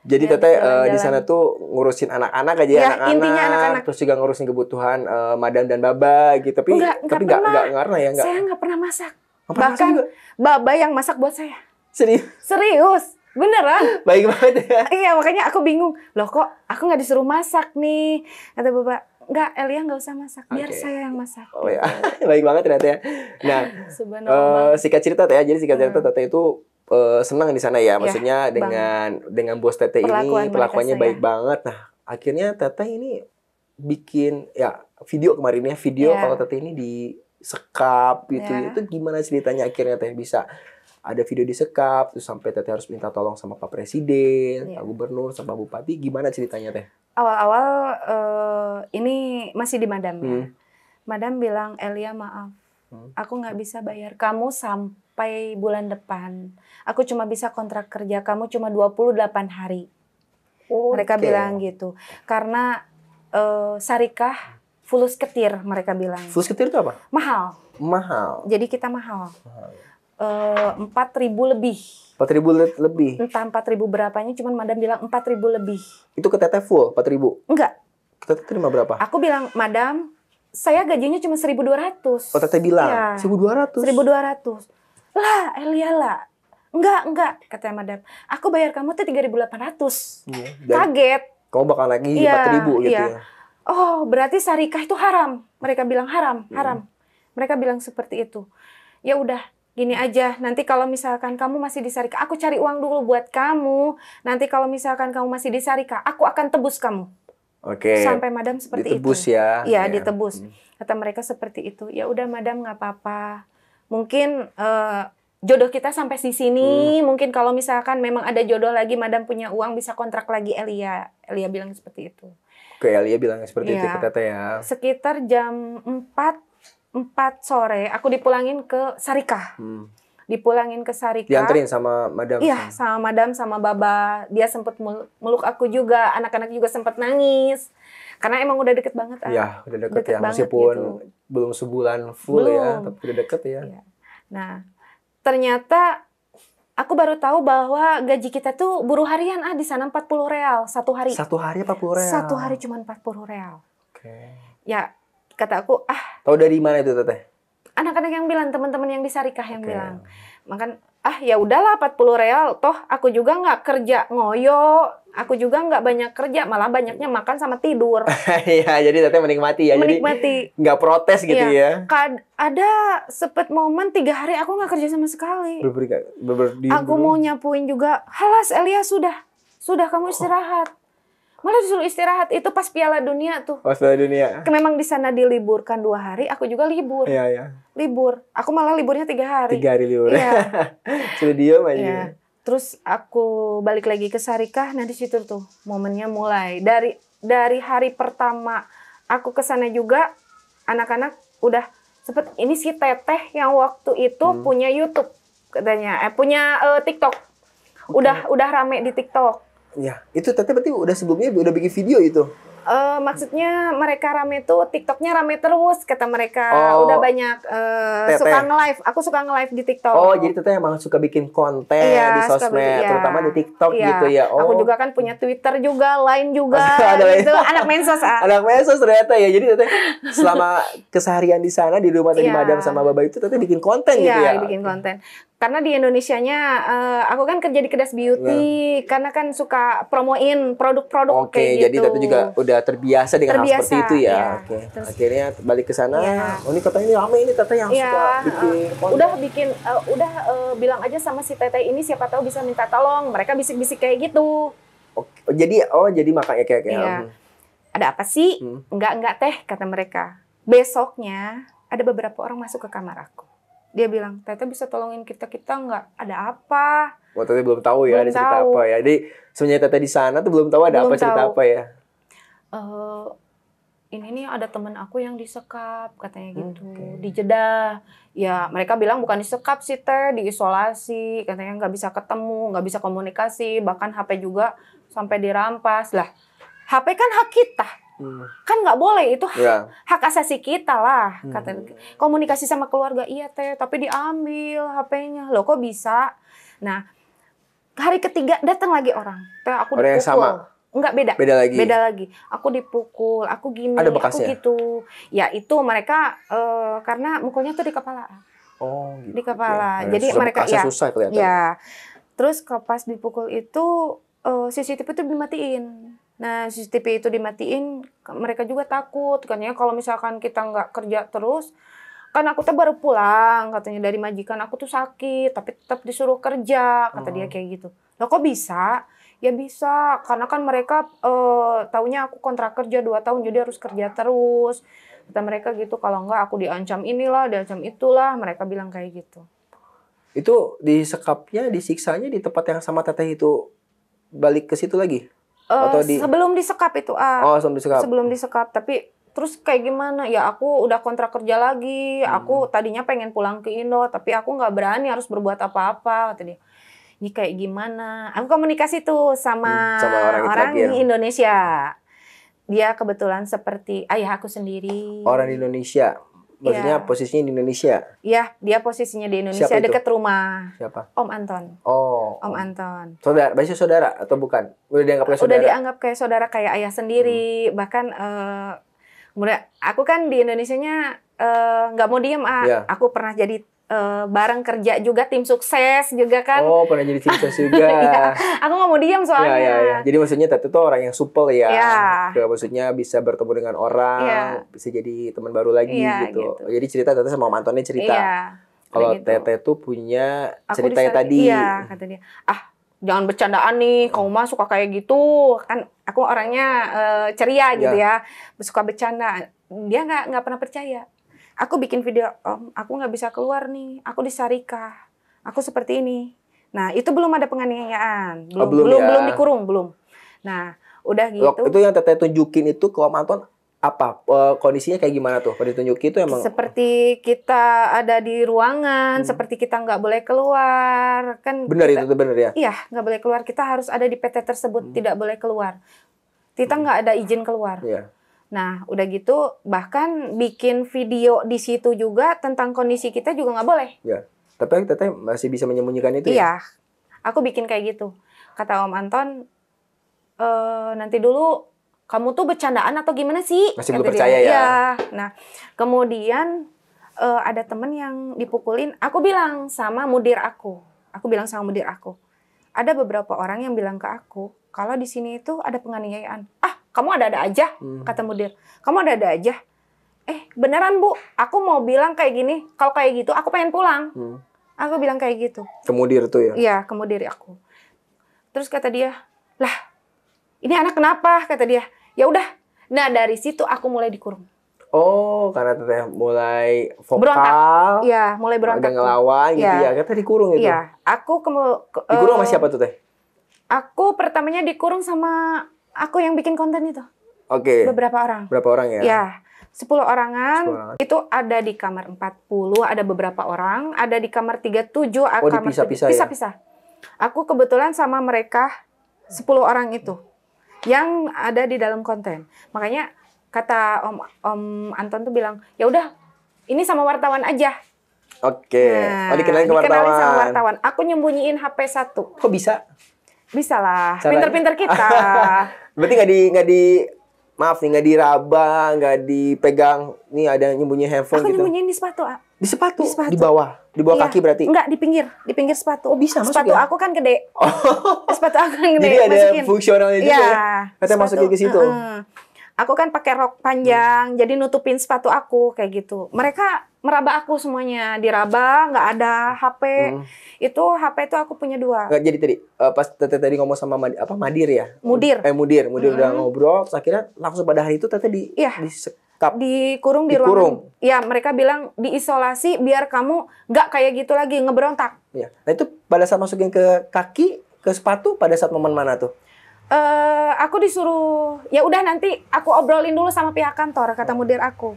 S2: jadi ya, teteh gitu, eh, uh, di sana tuh ngurusin anak-anak aja ya, anak-anak, terus juga ngurusin kebutuhan uh, madam dan baba gitu. Tapi enggak, tapi enggak enggak, enggak, ya, enggak, enggak, enggak. Saya
S1: enggak pernah masak. Bahkan Baba yang masak buat saya. Serius? Serius. Beneran. <laughs> Baik banget ya. Iya, makanya aku bingung. Loh kok aku gak disuruh masak nih? Kata bapak Enggak, Elia gak usah masak. Biar okay. saya yang masak.
S2: Oh iya, <laughs> baik banget ternyata ya. Nah,
S1: uh, eh,
S2: sikat cerita ya. Jadi sikat cerita hmm. itu uh, senang di sana ya. Iya, Maksudnya ya, dengan dengan bos Tete ini perlakuannya baik banget. Nah, akhirnya Tete ini bikin ya video kemarinnya video ya. kalau Tete ini di sekap gitu yeah. itu gimana ceritanya akhirnya teh bisa ada video disekap sekap terus sampai teteh harus minta tolong sama pak presiden yeah. pak gubernur sama bupati gimana ceritanya teh
S1: awal-awal uh, ini masih di madam ya. hmm. ya madam bilang Elia maaf hmm. aku nggak bisa bayar kamu sampai bulan depan aku cuma bisa kontrak kerja kamu cuma 28 hari okay. mereka bilang gitu karena uh, Sarikah fulus ketir mereka bilang. Fulus ketir itu apa? Mahal. Mahal. Jadi kita mahal. Ya. Eh, empat ribu lebih.
S2: Empat ribu lebih. Entah
S1: empat ribu berapanya, cuma madam bilang empat ribu lebih.
S2: Itu ke teteh full empat ribu? Enggak. Kita terima berapa?
S1: Aku bilang, madam, saya gajinya cuma seribu dua ratus. Oh teteh bilang iya. seribu dua ratus. Seribu dua ratus. Lah, Elia lah. Enggak, enggak, kata madam. Aku bayar kamu tuh tiga ribu delapan ratus. Iya,
S2: Kaget. Kamu bakal lagi iya, empat ya, ribu gitu ya. ya
S1: oh berarti sarikah itu haram. Mereka bilang haram, hmm. haram. Hmm. Mereka bilang seperti itu. Ya udah, gini aja. Nanti kalau misalkan kamu masih di sarikah, aku cari uang dulu buat kamu. Nanti kalau misalkan kamu masih di sarikah, aku akan tebus kamu.
S2: Oke. Okay. Sampai madam seperti ditebus itu. Ditebus ya. Iya, ya. ditebus.
S1: Hmm. Kata mereka seperti itu. Ya udah madam nggak apa-apa. Mungkin uh, jodoh kita sampai di sini. Hmm. Mungkin kalau misalkan memang ada jodoh lagi, madam punya uang bisa kontrak lagi Elia. Elia bilang seperti itu.
S2: Tuh Elia ya, bilangnya seperti itu iya. ke Tete ya.
S1: Sekitar jam 4 4 sore aku dipulangin ke Sarika, Hmm. Dipulangin ke Sarika. Dianterin
S2: sama madam. Iya,
S1: sama madam sama baba. Dia sempat meluk aku juga, anak-anak juga sempat nangis. Karena emang udah deket banget. Ah. Iya,
S2: udah deket, deket ya. Meskipun gitu. belum sebulan full ya, belum. ya, tapi udah deket ya. ya.
S1: Nah, ternyata Aku baru tahu bahwa gaji kita tuh buruh harian ah di sana 40 real satu hari. Satu hari 40 real. Satu hari cuma 40 real. Oke. Okay. Ya kata aku ah.
S2: Tahu dari mana itu teteh?
S1: Anak-anak yang bilang teman-teman yang di Sarikah yang okay. bilang. Makan ah ya udahlah 40 real toh aku juga nggak kerja ngoyo Aku juga nggak banyak kerja, malah banyaknya makan sama tidur.
S2: <laughs> Iya, jadi teteh menikmati ya. Menikmati. nggak protes gitu ya. ya.
S1: Kad ada sepet momen tiga hari aku nggak kerja sama sekali. Berber,
S2: berber, aku mau
S1: nyapuin juga. Halas Elia sudah, sudah kamu oh. istirahat. Malah disuruh istirahat itu pas Piala Dunia tuh.
S2: Pas Piala Dunia.
S1: Memang di sana diliburkan dua hari, aku juga libur. Iya iya. Libur. Aku malah liburnya tiga hari.
S2: Tiga hari libur. Iya. Sudah diem aja. Iya.
S1: Terus aku balik lagi ke Sarikah, nah di situ tuh momennya mulai. Dari dari hari pertama aku ke sana juga anak-anak udah sempet ini si Teteh yang waktu itu hmm. punya YouTube katanya, eh punya uh, TikTok. Okay. Udah udah rame di TikTok.
S2: Ya, itu Teteh berarti udah sebelumnya udah bikin video itu.
S1: Uh, maksudnya mereka rame tuh TikToknya rame terus kata mereka oh, udah banyak uh, suka nge-live. Aku suka nge-live di TikTok. Oh, jadi
S2: teteh emang suka bikin konten iya, di sosmed, bikin, iya. terutama di TikTok iya. gitu ya. Oh. Aku juga
S1: kan punya Twitter juga, Line juga <laughs> ada gitu. anak mensos. Ah.
S2: Anak mensos ternyata ya. Jadi teteh selama keseharian di sana di rumah tadi iya. madam sama Baba itu teteh bikin konten gitu iya, gitu ya. Iya, bikin
S1: konten karena di Indonesianya uh, aku kan kerja di Kedas Beauty karena kan suka promoin produk-produk Oke, okay, kayak jadi tapi gitu. juga
S2: udah terbiasa dengan terbiasa, hal seperti itu ya. ya Oke. Okay. Akhirnya balik ke sana. Ya. Oh, ini katanya ini lama ini teteh yang ya, suka bikin uh, Udah
S1: bikin uh, udah uh, bilang aja sama si teteh ini siapa tahu bisa minta tolong. Mereka bisik-bisik kayak gitu.
S2: Oke. Oh, jadi oh jadi makanya kayak kayak Ya.
S1: Ada apa sih? Hmm. Enggak enggak teh kata mereka. Besoknya ada beberapa orang masuk ke kamar aku dia bilang Tete bisa tolongin kita kita nggak ada apa
S2: Wah, oh, Tete belum tahu ya belum ada cerita tahu. apa ya jadi sebenarnya Tete di sana tuh belum tahu ada belum apa cerita tahu. apa ya
S1: uh, ini nih ada temen aku yang disekap katanya gitu okay. di ya mereka bilang bukan disekap sih teh diisolasi katanya nggak bisa ketemu nggak bisa komunikasi bahkan HP juga sampai dirampas lah HP kan hak kita Hmm. Kan nggak boleh itu ya. hak asasi kita lah. Hmm. Kata komunikasi sama keluarga iya teh, tapi diambil HP-nya. Loh kok bisa? Nah, hari ketiga datang lagi orang. Teh aku orang dipukul. Yang sama. Enggak beda. Beda lagi. Beda lagi. Aku dipukul, aku gini, Ada aku gitu. Ya itu mereka uh, karena mukulnya tuh di kepala. Oh, gitu. Di kepala. Ya. Jadi susah, mereka ya. susah ke Ya. Iya. Terus pas dipukul itu uh, CCTV itu dimatiin Nah, CCTV itu dimatiin, mereka juga takut. Katanya kalau misalkan kita nggak kerja terus, kan aku tuh baru pulang katanya dari majikan aku tuh sakit tapi tetap disuruh kerja kata hmm. dia oh. kayak gitu loh kok bisa ya bisa karena kan mereka eh, taunya aku kontrak kerja dua tahun jadi harus kerja terus kata mereka gitu kalau nggak aku diancam inilah diancam itulah mereka bilang kayak gitu
S2: itu disekapnya disiksanya di tempat yang sama teteh itu balik ke situ lagi Eh, atau di sebelum
S1: disekap itu ah oh sebelum disekap sebelum disekap tapi terus kayak gimana ya aku udah kontrak kerja lagi hmm. aku tadinya pengen pulang ke Indo tapi aku nggak berani harus berbuat apa-apa kata dia ini kayak gimana aku komunikasi tuh sama, hmm, sama orang, orang di Indonesia dia kebetulan seperti ayah aku sendiri orang
S2: di Indonesia maksudnya yeah. posisinya di Indonesia.
S1: Iya, dia posisinya di Indonesia dekat rumah. Siapa? Om Anton.
S2: Oh. Om,
S1: Anton.
S2: Saudara, biasa saudara atau bukan? Udah dianggap kayak saudara. Udah dianggap
S1: kayak saudara kayak ayah sendiri, hmm. bahkan uh, eh, kemudian aku kan di Indonesianya eh, nggak uh, mau diem ah. Yeah. Aku pernah jadi uh, bareng kerja juga tim sukses juga kan. Oh, pernah jadi tim sukses juga. <laughs> ya, aku nggak mau diam ya, soalnya. Ya, ya, ya.
S2: Jadi maksudnya Tete tuh orang yang supel ya. ya. maksudnya bisa bertemu dengan orang, ya. bisa jadi teman baru lagi ya, gitu. gitu. Jadi cerita Tete sama mantannya cerita. Ya. Kalau gitu. Tete tuh punya cerita yang tadi. Iya,
S1: kata dia. Ah, jangan bercandaan nih, kamu mah suka kayak gitu. Kan aku orangnya uh, ceria ya. gitu iya. ya. Suka bercanda. Dia nggak nggak pernah percaya aku bikin video om aku nggak bisa keluar nih aku di Sarika aku seperti ini nah itu belum ada penganiayaan oh, belum oh, belum belum, ya. belum dikurung belum nah udah gitu itu yang
S2: teteh tunjukin itu ke om Anton apa kondisinya kayak gimana tuh kalau ditunjukin itu emang
S1: seperti kita ada di ruangan hmm. seperti kita nggak boleh keluar kan benar
S2: itu tuh benar ya iya
S1: nggak boleh keluar kita harus ada di PT tersebut hmm. tidak boleh keluar kita hmm. nggak hmm. ada izin keluar yeah. Nah, udah gitu bahkan bikin video di situ juga tentang kondisi kita juga nggak boleh.
S2: Ya, tapi teteh masih bisa menyembunyikan itu. Ya? Iya,
S1: ya? aku bikin kayak gitu. Kata Om Anton, e, nanti dulu kamu tuh bercandaan atau gimana sih? Masih belum percaya ya. Iya. Nah, kemudian e, ada temen yang dipukulin. Aku bilang sama mudir aku. Aku bilang sama mudir aku. Ada beberapa orang yang bilang ke aku kalau di sini itu ada penganiayaan. Ah, kamu ada-ada aja hmm. kata mudir kamu ada-ada aja eh beneran bu aku mau bilang kayak gini kalau kayak gitu aku pengen pulang hmm. aku bilang kayak gitu
S2: kemudir tuh ya iya
S1: kemudir aku terus kata dia lah ini anak kenapa kata dia ya udah nah dari situ aku mulai dikurung
S2: Oh, karena teteh mulai vokal, berontak. Iya, mulai berontak. Agak ngelawan gitu iya. ya. gitu ya, kata dikurung itu. Iya, aku kemu ke, dikurung sama eh, siapa tuh teh?
S1: Aku pertamanya dikurung sama Aku yang bikin konten itu.
S2: Oke. Okay. Beberapa orang. Berapa orang ya? Ya.
S1: 10 orangan, 10 orangan itu ada di kamar 40, ada beberapa orang, ada di kamar 37, ah, oh, kamar pisah pisah Pisah-pisah. Ya? Aku kebetulan sama mereka 10 orang itu yang ada di dalam konten. Makanya kata Om Om Anton tuh bilang, "Ya udah, ini sama wartawan aja."
S2: Oke. Okay. Nah, oh, dikenalin ke wartawan. Nah, dikenalin sama wartawan.
S1: Aku nyembunyiin HP satu. Kok bisa? Bisa lah. Pinter-pinter kita.
S2: <laughs> Berarti nggak di nggak di maaf nih nggak diraba, nggak dipegang. Nih ada nyembunyi handphone Aku gitu. Aku di sepatu, A. Di
S1: sepatu? Di sepatu. Di
S2: bawah. Di bawah iya. kaki berarti? Enggak,
S1: di pinggir. Di pinggir sepatu. Oh, bisa masuk Sepatu ya? aku kan gede. Oh. <laughs> sepatu aku kan gede. Jadi ada masukin. fungsionalnya juga ya. ya? Katanya masukin ke situ. Uh -uh. Aku kan pakai rok panjang, hmm. jadi nutupin sepatu aku kayak gitu. Mereka meraba aku semuanya diraba nggak ada HP hmm. itu HP itu aku punya dua
S2: nggak jadi tadi uh, pas tete tadi ngomong sama Madi, apa Madir ya Mudir eh Mudir Mudir hmm. udah ngobrol terus akhirnya langsung pada hari itu tete di ya di sekap dikurung di, di ruangan
S1: ya mereka bilang diisolasi biar kamu nggak kayak gitu lagi ngeberontak
S2: ya nah itu pada saat masukin ke kaki ke sepatu pada saat momen mana tuh
S1: Uh, aku disuruh ya udah nanti aku obrolin dulu sama pihak kantor kata oh. mudir aku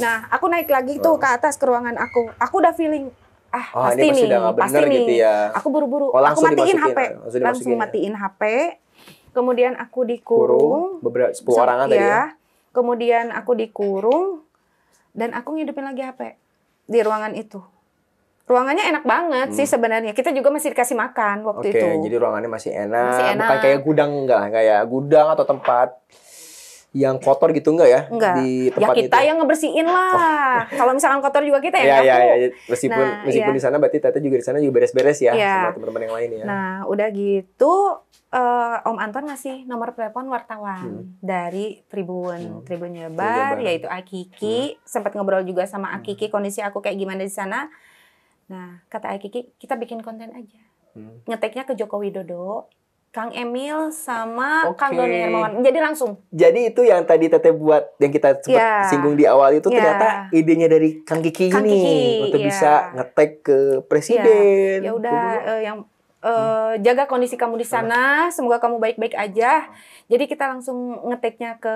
S1: Nah, aku naik lagi tuh ke atas ke ruangan aku. Aku udah feeling
S2: ah oh, pasti ini pasti nih, pasti nih. Gitu ya. Aku
S1: buru-buru, oh, aku matiin HP. Langsung, langsung matiin ya. HP. Kemudian aku dikurung
S2: Kurung, beberapa 10 orang ya. ya.
S1: Kemudian aku dikurung dan aku ngidupin lagi HP di ruangan itu. Ruangannya enak banget hmm. sih sebenarnya. Kita juga masih dikasih makan waktu okay, itu. Oke, jadi
S2: ruangannya masih enak. masih enak. Bukan kayak gudang enggak, kayak gudang atau tempat yang kotor gitu enggak ya enggak. di ya tempat ya kita itu.
S1: Ya? yang ngebersihin lah oh. kalau misalkan kotor juga kita ya, ya, ya, ya, meskipun nah, meskipun ya. di
S2: sana berarti tete juga di sana juga beres-beres ya, ya. sama teman-teman yang lain ya nah
S1: udah gitu uh, Om Anton ngasih nomor telepon wartawan hmm. dari Tribun hmm. Tribun Jabar, yaitu Akiki hmm. sempat ngobrol juga sama hmm. Akiki kondisi aku kayak gimana di sana nah kata Akiki kita bikin konten aja hmm. ngeteknya ke Joko Widodo Kang Emil sama okay. Kang Doni Hermawan. Jadi langsung.
S2: Jadi itu yang tadi Teteh buat yang kita sempat yeah. singgung di awal itu yeah. ternyata idenya dari Kang Kiki Kang ini Kiki, untuk yeah. bisa ngetek ke presiden. Yeah. Ya udah
S1: uh, yang uh, hmm. jaga kondisi kamu di sana, hmm. semoga kamu baik-baik aja. Jadi kita langsung ngeteknya ke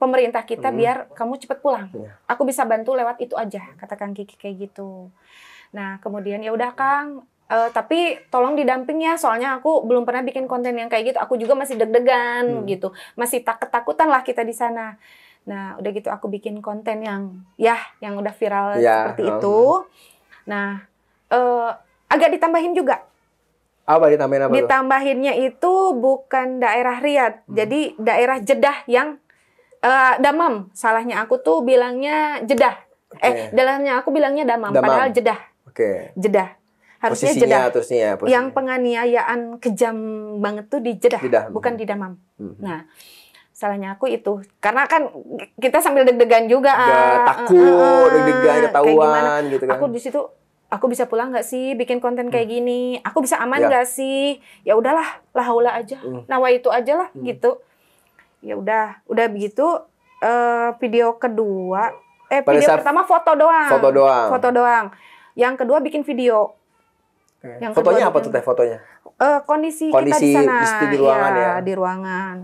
S1: pemerintah kita hmm. biar kamu cepat pulang. Yeah. Aku bisa bantu lewat itu aja kata Kang Kiki kayak gitu. Nah, kemudian ya udah Kang, Uh, tapi tolong didamping ya, soalnya aku belum pernah bikin konten yang kayak gitu. Aku juga masih deg-degan hmm. gitu, masih tak ketakutan lah kita di sana. Nah, udah gitu aku bikin konten yang ya yang udah viral ya, seperti um. itu. Nah, uh, agak ditambahin juga. Apa ditambahin apa? Ditambahinnya itu, itu bukan daerah Riyadh, hmm. jadi daerah Jeddah yang uh, Damam. Salahnya aku tuh bilangnya Jeddah. Okay. Eh, dalamnya aku bilangnya Damam, Damam. padahal Jeddah. Oke. Okay. Jeddah harusnya jeda, jedah.
S2: Ya, yang
S1: penganiayaan kejam banget tuh di jedah, bukan hmm. di damam. Hmm. Nah, salahnya aku itu karena kan kita sambil deg-degan juga Gak, ah, ah, takut ah, ah deg-degan ketahuan gitu kan aku di situ aku bisa pulang nggak sih bikin konten kayak hmm. gini aku bisa aman ya. nggak ya. Gak sih ya udahlah lahaula aja hmm. nawa itu aja lah hmm. gitu ya udah udah begitu uh, video kedua eh Pada video pertama foto doang foto doang foto doang yang kedua bikin video yang fotonya apa tuh teh fotonya? Uh, eh, kondisi, kondisi kita di sana di, ruangan ya, ya. Di ruangan.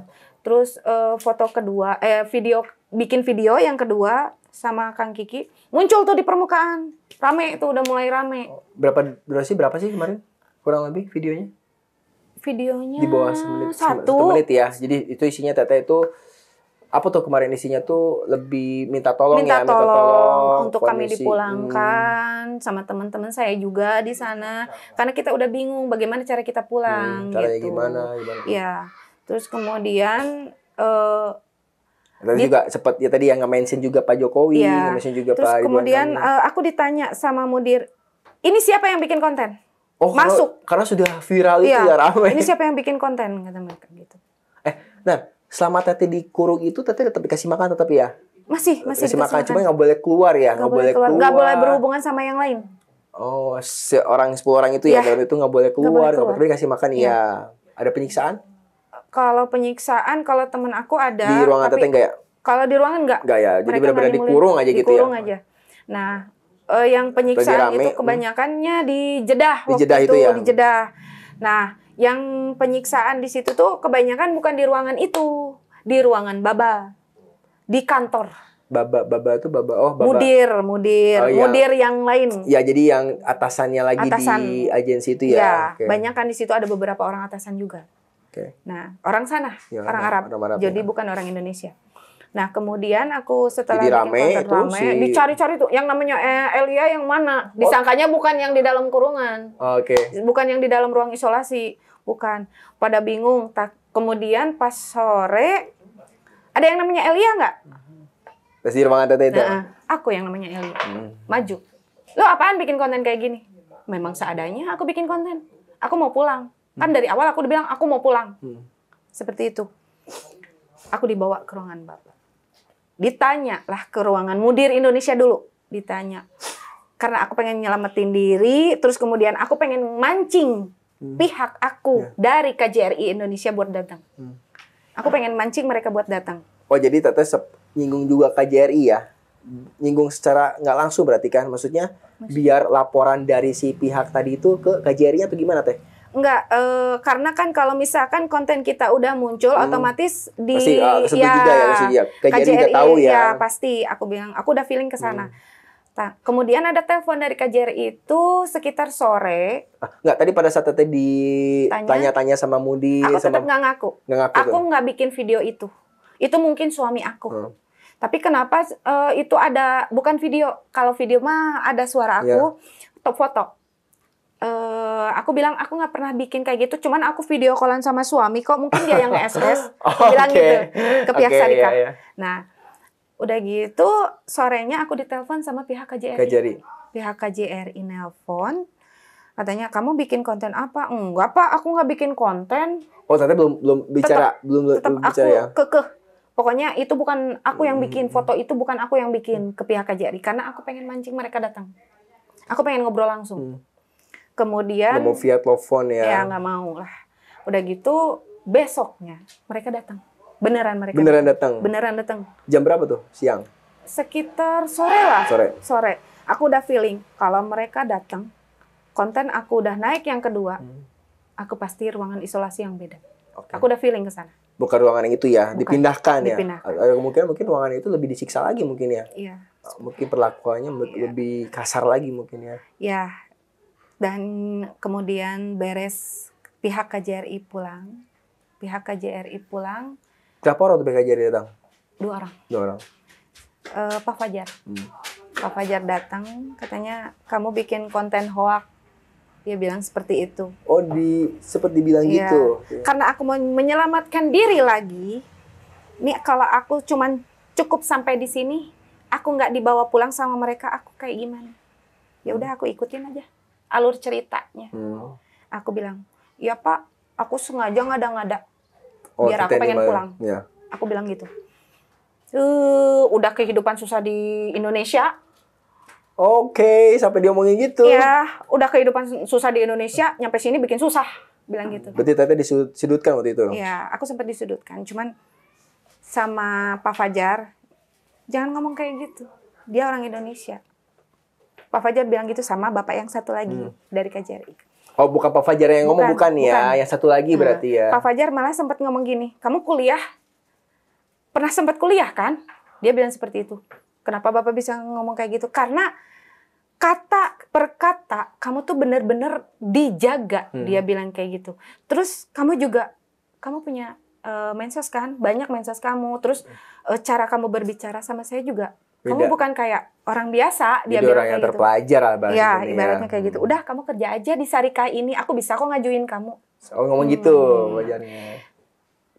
S1: Terus uh, foto kedua, eh video bikin video yang kedua sama Kang Kiki muncul tuh di permukaan. Rame itu udah mulai rame. Oh,
S2: berapa durasi berapa sih kemarin? Kurang lebih videonya?
S1: Videonya di bawah satu. satu menit
S2: ya. Jadi itu isinya Teteh itu apa tuh kemarin isinya tuh lebih minta tolong minta ya minta tolong, untuk kondisi. kami dipulangkan
S1: hmm. sama teman-teman saya juga di iya, sana iya, iya. karena kita udah bingung bagaimana cara kita pulang hmm, caranya gitu.
S2: gimana, gimana
S1: ya terus kemudian uh,
S2: Tadi juga sempat ya tadi yang nge-mention juga Pak Jokowi, iya. nge-mention juga Terus Pak Terus kemudian uh,
S1: aku ditanya sama mudir, ini siapa yang bikin konten? Oh, Masuk.
S2: Karena, karena sudah viral iya. itu ya ramai. Ini siapa
S1: yang bikin konten kata mereka gitu.
S2: Eh, nah selama Tete dikurung itu Tete tetap dikasih makan tetap ya?
S1: Masih, masih dikasih makan. makan. Cuma nggak
S2: boleh keluar ya, nggak boleh keluar. Nggak boleh berhubungan
S1: sama yang lain.
S2: Oh, seorang sepuluh orang itu ya, ya dalam itu nggak boleh keluar, nggak boleh, dikasih makan ya. ya. Ada penyiksaan?
S1: Kalau penyiksaan, kalau temen aku ada. Di ruangan tapi, Tete enggak ya? Kalau di ruangan enggak. Enggak ya, jadi benar-benar dikurung aja dikurung gitu ya? Dikurung aja. Nah, Uh, yang penyiksaan itu hmm. kebanyakannya di waktu di jedah itu, itu ya. di jedah Nah, yang penyiksaan di situ tuh kebanyakan bukan di ruangan itu, di ruangan baba, di kantor.
S2: Baba, baba itu baba. Oh, baba. Mudir,
S1: mudir, oh, iya. mudir yang lain.
S2: Ya, jadi yang atasannya lagi Atasan. di agensi itu ya. Ya, okay.
S1: banyak kan di situ ada beberapa orang atasan juga. Okay. Nah, orang sana, ya, orang Arab. Orang Arab jadi ya. bukan orang Indonesia. Nah, kemudian aku setelah Jadi rame itu rame, si... dicari-cari tuh yang namanya eh, Elia yang mana? Oh. Disangkanya bukan yang di dalam kurungan.
S2: Oke. Okay.
S1: Bukan yang di dalam ruang isolasi. Bukan. Pada bingung. Tak, kemudian pas sore ada yang namanya Elia nggak?
S2: Pasti rumah ada itu. Nah,
S1: aku yang namanya Elia. Hmm. Maju. Lo apaan bikin konten kayak gini? Memang seadanya aku bikin konten. Aku mau pulang. Kan hmm. dari awal aku udah bilang aku mau pulang. Hmm. Seperti itu. Aku dibawa ke ruangan Bapak. Ditanya lah ke ruangan Mudir Indonesia dulu. Ditanya. Karena aku pengen nyelamatin diri, terus kemudian aku pengen mancing hmm. pihak aku yeah. dari KJRI Indonesia buat datang. Hmm. Aku pengen mancing mereka buat datang.
S2: Oh jadi Tete nyinggung juga KJRI ya? Nyinggung secara nggak langsung berarti kan? Maksudnya Maksudnya biar laporan dari si pihak tadi itu ke KJRI atau gimana Teh?
S1: Enggak, e, eh, karena kan kalau misalkan konten kita udah muncul hmm. otomatis di pasti, uh, ya, juga ya, pasti, KJRI, KJRI tahu ya. ya pasti aku bilang aku udah feeling ke sana. Hmm. Nah, kemudian ada telepon dari KJRI itu sekitar sore.
S2: Ah, enggak, tadi pada saat tadi ditanya-tanya sama Mudi. Aku sama... tetap nggak ngaku. Gak ngaku. Aku
S1: nggak bikin video itu. Itu mungkin suami aku. Hmm. Tapi kenapa uh, itu ada bukan video? Kalau video mah ada suara aku, yeah. top foto. Uh, aku bilang aku nggak pernah bikin kayak gitu, cuman aku video callan sama suami kok. Mungkin dia yang nge-SS. oh, <laughs> bilang okay. gitu ke pihak okay, Sarika. Yeah, yeah. Nah Udah gitu sorenya aku ditelepon sama pihak KJRI. KJRI. Pihak KJRI nelpon katanya kamu bikin konten apa? Enggak apa, aku nggak bikin konten.
S2: Oh ternyata belum belum bicara tetap, belum tetap belum bicara aku ya.
S1: Kekeh. Pokoknya itu bukan aku yang bikin hmm. foto itu bukan aku yang bikin ke pihak KJRI karena aku pengen mancing mereka datang. Aku pengen ngobrol langsung. Hmm. Kemudian. nggak mau via
S2: telepon ya? Ya nggak
S1: mau lah. Udah gitu besoknya mereka datang. Beneran mereka. Beneran datang. Beneran datang.
S2: Jam berapa tuh? Siang.
S1: Sekitar sore lah. Sore. Sore. Aku udah feeling kalau mereka datang, konten aku udah naik yang kedua, hmm. aku pasti ruangan isolasi yang beda. Okay. Aku udah feeling ke sana.
S2: Bukan ruangan yang itu ya, Bukan. dipindahkan, ya. Dipindahkan. Mungkin mungkin ruangan itu lebih disiksa lagi mungkin ya. Iya. Oh, mungkin perlakuannya iya. lebih kasar lagi mungkin ya.
S1: Iya. Dan kemudian beres pihak KJRI pulang, pihak KJRI pulang,
S2: Siapa orang tuh PKJ datang? Dua orang. Dua orang.
S1: Uh, Pak Fajar. Hmm. Pak Fajar datang, katanya kamu bikin konten hoak. Dia bilang seperti itu.
S2: Oh, di seperti bilang yeah. gitu. Karena
S1: aku mau menyelamatkan diri lagi. Nih kalau aku cuman cukup sampai di sini, aku nggak dibawa pulang sama mereka, aku kayak gimana? Ya udah aku ikutin aja alur ceritanya. Hmm. Aku bilang, ya Pak, aku sengaja ngada-ngada oh, biar aku pengen pulang ya. aku bilang gitu uh, udah kehidupan susah di Indonesia
S2: oke okay, sampai dia ngomongin gitu ya
S1: udah kehidupan susah di Indonesia nyampe sini bikin susah bilang gitu berarti
S2: tete disudutkan waktu itu
S1: ya aku sempat disudutkan cuman sama Pak Fajar jangan ngomong kayak gitu dia orang Indonesia Pak Fajar bilang gitu sama bapak yang satu lagi hmm. dari KJRI
S2: Oh bukan Pak Fajar yang ngomong bukan, bukan ya, bukan. yang satu lagi hmm. berarti ya. Pak
S1: Fajar malah sempat ngomong gini, kamu kuliah, pernah sempat kuliah kan? Dia bilang seperti itu. Kenapa Bapak bisa ngomong kayak gitu? Karena kata per kata kamu tuh benar-benar dijaga. Hmm. Dia bilang kayak gitu. Terus kamu juga, kamu punya uh, mensos kan? Banyak mensos kamu. Terus uh, cara kamu berbicara sama saya juga Beda. Kamu bukan kayak orang biasa, dia Jadi orang yang gitu. terpelajar
S2: lah bahasa ya, ibaratnya kayak
S1: gitu. Hmm. Udah kamu kerja aja di Sarika ini, aku bisa kok ngajuin kamu. Oh ngomong hmm. gitu wajarnya.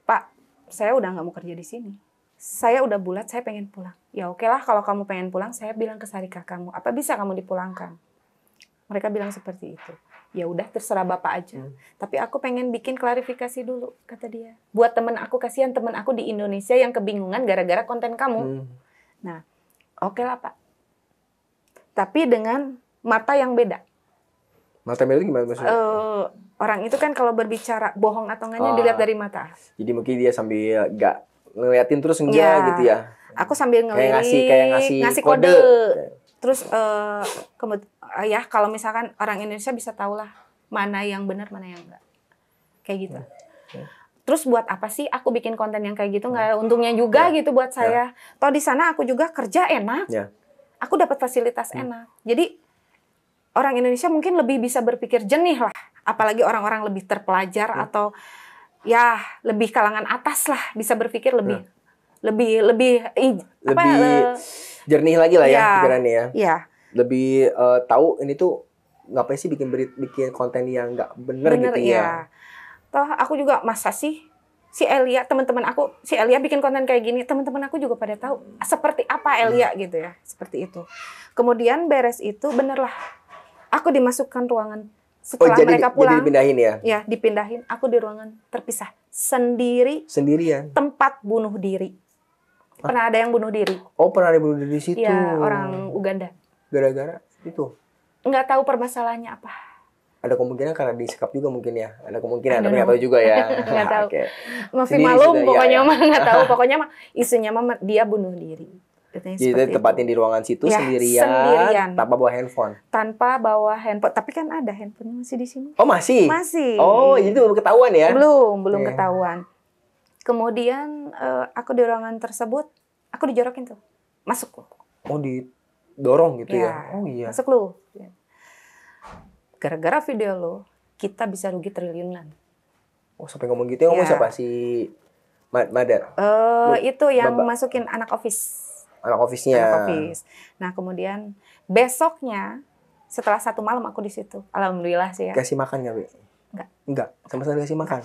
S1: Pak, saya udah nggak mau kerja di sini. Saya udah bulat, saya pengen pulang. Ya oke okay lah kalau kamu pengen pulang, saya bilang ke Sarika kamu, apa bisa kamu dipulangkan? Mereka bilang seperti itu. Ya udah terserah bapak aja. Hmm. Tapi aku pengen bikin klarifikasi dulu, kata dia. Buat temen aku kasihan temen aku di Indonesia yang kebingungan gara-gara konten kamu. Hmm. Nah, Oke lah Pak. Tapi dengan mata yang beda.
S2: Mata yang beda gimana maksudnya?
S1: Uh, orang itu kan kalau berbicara bohong atau enggaknya oh. dilihat dari mata.
S2: Jadi mungkin dia sambil nggak ngeliatin terus enggak ya. gitu ya.
S1: Aku sambil ngelirik, kayak ngasih, kayak ngasih, ngasih kode. kode. Terus uh, uh, ya kalau misalkan orang Indonesia bisa tahulah mana yang benar, mana yang enggak. Kayak gitu. Hmm terus buat apa sih aku bikin konten yang kayak gitu nggak hmm. untungnya juga yeah. gitu buat ya. saya yeah. di sana aku juga kerja enak yeah. aku dapat fasilitas hmm. enak jadi orang Indonesia mungkin lebih bisa berpikir jernih lah apalagi orang-orang lebih terpelajar hmm. atau ya lebih kalangan atas lah bisa berpikir lebih hmm. lebih lebih lebih apa, eh,
S2: jernih lagi lah ya, pikirannya ya, ya. lebih uh, tahu ini tuh ngapain sih bikin berit, bikin konten yang nggak bener, bener gitu ya, ya
S1: toh aku juga masa sih si Elia teman-teman aku si Elia bikin konten kayak gini teman-teman aku juga pada tahu seperti apa hmm. Elia gitu ya seperti itu kemudian beres itu benerlah aku dimasukkan ruangan oh, setelah oh, jadi, mereka pulang jadi
S2: dipindahin ya ya
S1: dipindahin aku di ruangan terpisah sendiri
S2: sendirian
S1: tempat bunuh diri pernah ada yang bunuh diri
S2: oh pernah ada yang bunuh diri di situ ya orang Uganda gara-gara itu
S1: nggak tahu permasalahannya apa
S2: ada kemungkinan karena disekap juga mungkin ya ada kemungkinan tapi nggak tahu juga ya <laughs> nggak tahu okay.
S1: masih malu pokoknya ya, mah nggak tahu <laughs> pokoknya mah isunya mah dia bunuh diri Katanya Jadi iya,
S2: tempatin di ruangan situ ya, sendirian, sendirian, tanpa bawa handphone.
S1: Tanpa bawa handphone, tapi kan ada handphonenya masih di sini. Oh masih? Masih. Oh itu belum ketahuan ya? Belum, belum yeah. ketahuan. Kemudian uh, aku di ruangan tersebut, aku dijorokin tuh, masuk loh. Oh didorong gitu ya? ya? Oh iya. Masuk loh. Gara-gara video lo, kita bisa rugi triliunan.
S2: Oh, sampai ngomong gitu ya. ngomong iya. siapa si Madar?
S1: Uh, itu yang Bapak. masukin anak office.
S2: Anak office-nya. Anak office.
S1: Nah, kemudian besoknya setelah satu malam aku di situ. Alhamdulillah sih ya. Kasih makan nggak, Bi? Enggak.
S2: Enggak, sama sekali kasih makan.